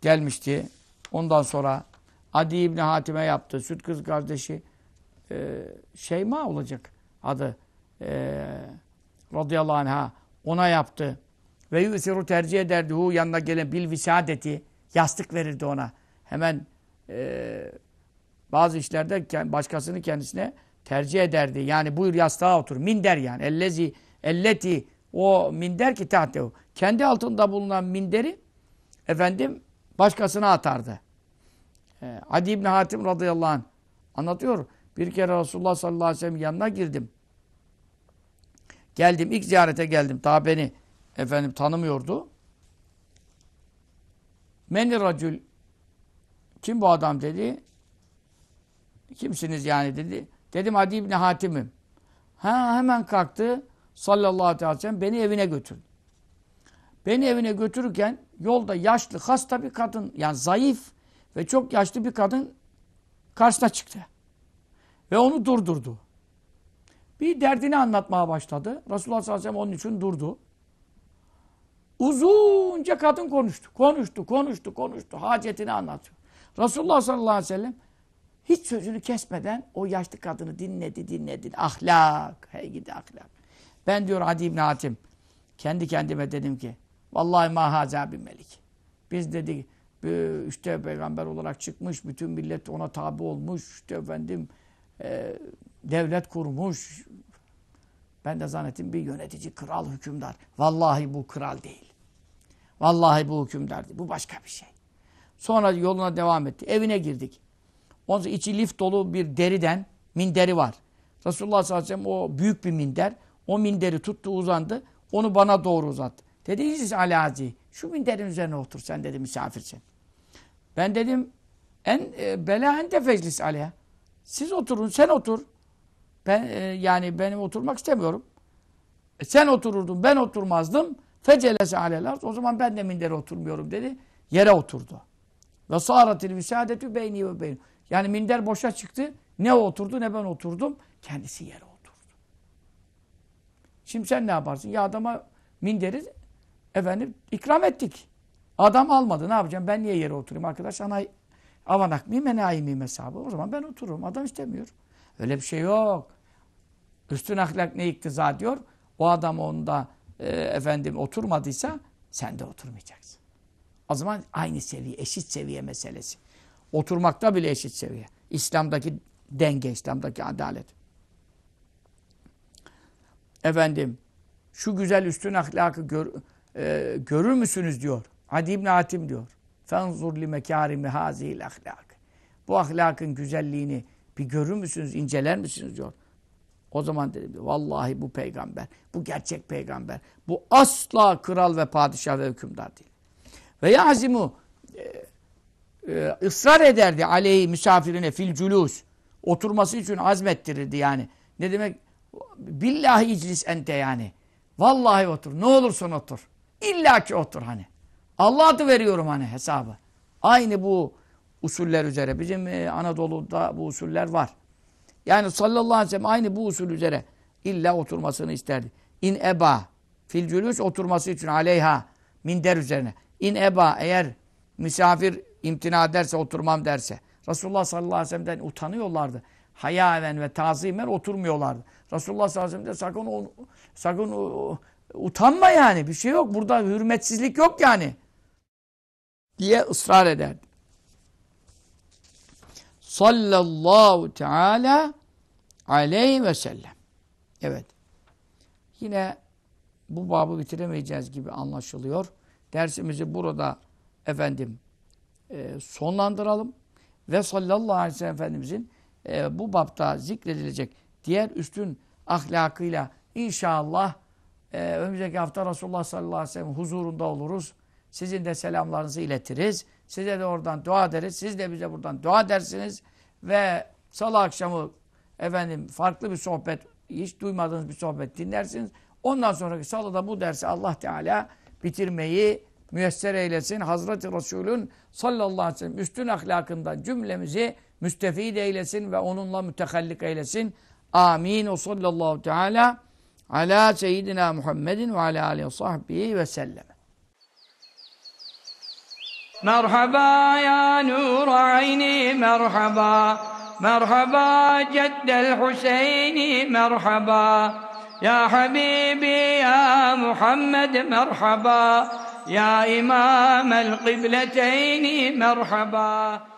gelmişti. Ondan sonra Adi İbni Hatim'e yaptı. Süt kız kardeşi e, Şeyma olacak adı. E, radıyallahu anh'a ona yaptı. Ve yusiru tercih ederdi. Hu yanına gelen bil visadeti yastık verirdi ona. Hemen e, bazı işlerde başkasını kendisine tercih ederdi. Yani buyur yastığa otur. Min der yani. Ellezi, elleti o minder ki tahtehu. Kendi altında bulunan minderi efendim başkasına atardı. E, Adi İbni Hatim radıyallahu anh anlatıyor. Bir kere Resulullah sallallahu aleyhi ve sellem yanına girdim. Geldim ilk ziyarete geldim. Daha beni efendim tanımıyordu. Meni racül kim bu adam dedi. Kimsiniz yani dedi. Dedim Adi İbni Hatim'im. Ha hemen kalktı sallallahu aleyhi ve sellem beni evine götürdü. Beni evine götürürken yolda yaşlı, hasta bir kadın, yani zayıf ve çok yaşlı bir kadın karşısına çıktı. Ve onu durdurdu. Bir derdini anlatmaya başladı. Resulullah sallallahu aleyhi ve sellem onun için durdu. Uzunca kadın konuştu. Konuştu, konuştu, konuştu. Hacetini anlatıyor. Resulullah sallallahu aleyhi ve sellem hiç sözünü kesmeden o yaşlı kadını dinledi, dinledi. Ahlak, hey gidi ahlak. Ben diyor Adi İbni Hatim kendi kendime dedim ki vallahi mahaza bir melik. Biz dedi işte peygamber olarak çıkmış, bütün millet ona tabi olmuş, işte efendim e, devlet kurmuş. Ben de zannettim bir yönetici, kral, hükümdar. Vallahi bu kral değil. Vallahi bu hükümdar değil. Bu başka bir şey. Sonra yoluna devam etti. Evine girdik. Onun içi lif dolu bir deriden minderi var. Resulullah sallallahu aleyhi ve sellem o büyük bir minder. O minderi tuttu uzandı. Onu bana doğru uzattı. Dedi İziz Alazi şu minderin üzerine otur sen dedi misafirsin. Ben dedim en e, bela ente feclis aleyha. Siz oturun sen otur. Ben e, yani benim oturmak istemiyorum. E, sen otururdun ben oturmazdım. Fecelese alelar. O zaman ben de mindere oturmuyorum dedi. Yere oturdu. Ve saratil müsaadetü beyni ve beyni. Yani minder boşa çıktı. Ne oturdu ne ben oturdum. Kendisi yere Şimdi sen ne yaparsın? Ya adama min Efendim ikram ettik. Adam almadı. Ne yapacağım? Ben niye yere oturayım arkadaş? Ana avanak mıyım, enayi miyim hesabı? O zaman ben otururum. Adam istemiyor. Öyle bir şey yok. Üstün ahlak ne iktiza diyor? O adam onda e, efendim oturmadıysa sen de oturmayacaksın. O zaman aynı seviye, eşit seviye meselesi. Oturmakta bile eşit seviye. İslam'daki denge, İslam'daki adalet. Efendim şu güzel üstün ahlakı gör, e, görür müsünüz diyor. Adi İbni Hatim diyor. Fenzur li mekârimi hâzihil ahlak. Bu ahlakın güzelliğini bir görür müsünüz, inceler misiniz diyor. O zaman dedim vallahi bu peygamber, bu gerçek peygamber. Bu asla kral ve padişah ve hükümdar değil. Ve yazimu e, e, ısrar ederdi aleyhi misafirine fil culus. Oturması için azmettirirdi yani. Ne demek? Billahi iclis ente yani. Vallahi otur. Ne olursun otur. İlla ki otur hani. Allah adı veriyorum hani hesabı. Aynı bu usuller üzere. Bizim e, Anadolu'da bu usuller var. Yani sallallahu aleyhi ve sellem aynı bu usul üzere illa oturmasını isterdi. İn eba fil cülüs oturması için aleyha minder üzerine. İn eba eğer misafir imtina derse oturmam derse. Resulullah sallallahu aleyhi ve sellem'den utanıyorlardı hayaven ve tazimen oturmuyorlardı. Resulullah sallallahu aleyhi ve sellem de sakın, o, sakın o, utanma yani bir şey yok. Burada hürmetsizlik yok yani diye ısrar ederdi. Sallallahu teala aleyhi ve sellem. Evet. Yine bu babı bitiremeyeceğiz gibi anlaşılıyor. Dersimizi burada efendim e, sonlandıralım. Ve sallallahu aleyhi ve sellem Efendimizin e, bu bapta zikredilecek diğer üstün ahlakıyla inşallah e, önümüzdeki hafta Resulullah sallallahu aleyhi ve sellem huzurunda oluruz. Sizin de selamlarınızı iletiriz. Size de oradan dua ederiz. Siz de bize buradan dua dersiniz Ve salı akşamı efendim farklı bir sohbet, hiç duymadığınız bir sohbet dinlersiniz. Ondan sonraki salıda bu dersi Allah Teala bitirmeyi müyesser eylesin. Hazreti Resul'ün sallallahu aleyhi ve sellem üstün ahlakından cümlemizi müstefid eylesin ve onunla mütehallik eylesin. Amin. O sallallahu teala ala seyyidina Muhammedin ve ala aleyhi sahbihi ve selleme. مرحبا يا نور Merhaba مرحبا مرحبا جد merhaba. Ya habibi ya Muhammed merhaba. Ya يا el qibleteyni merhaba.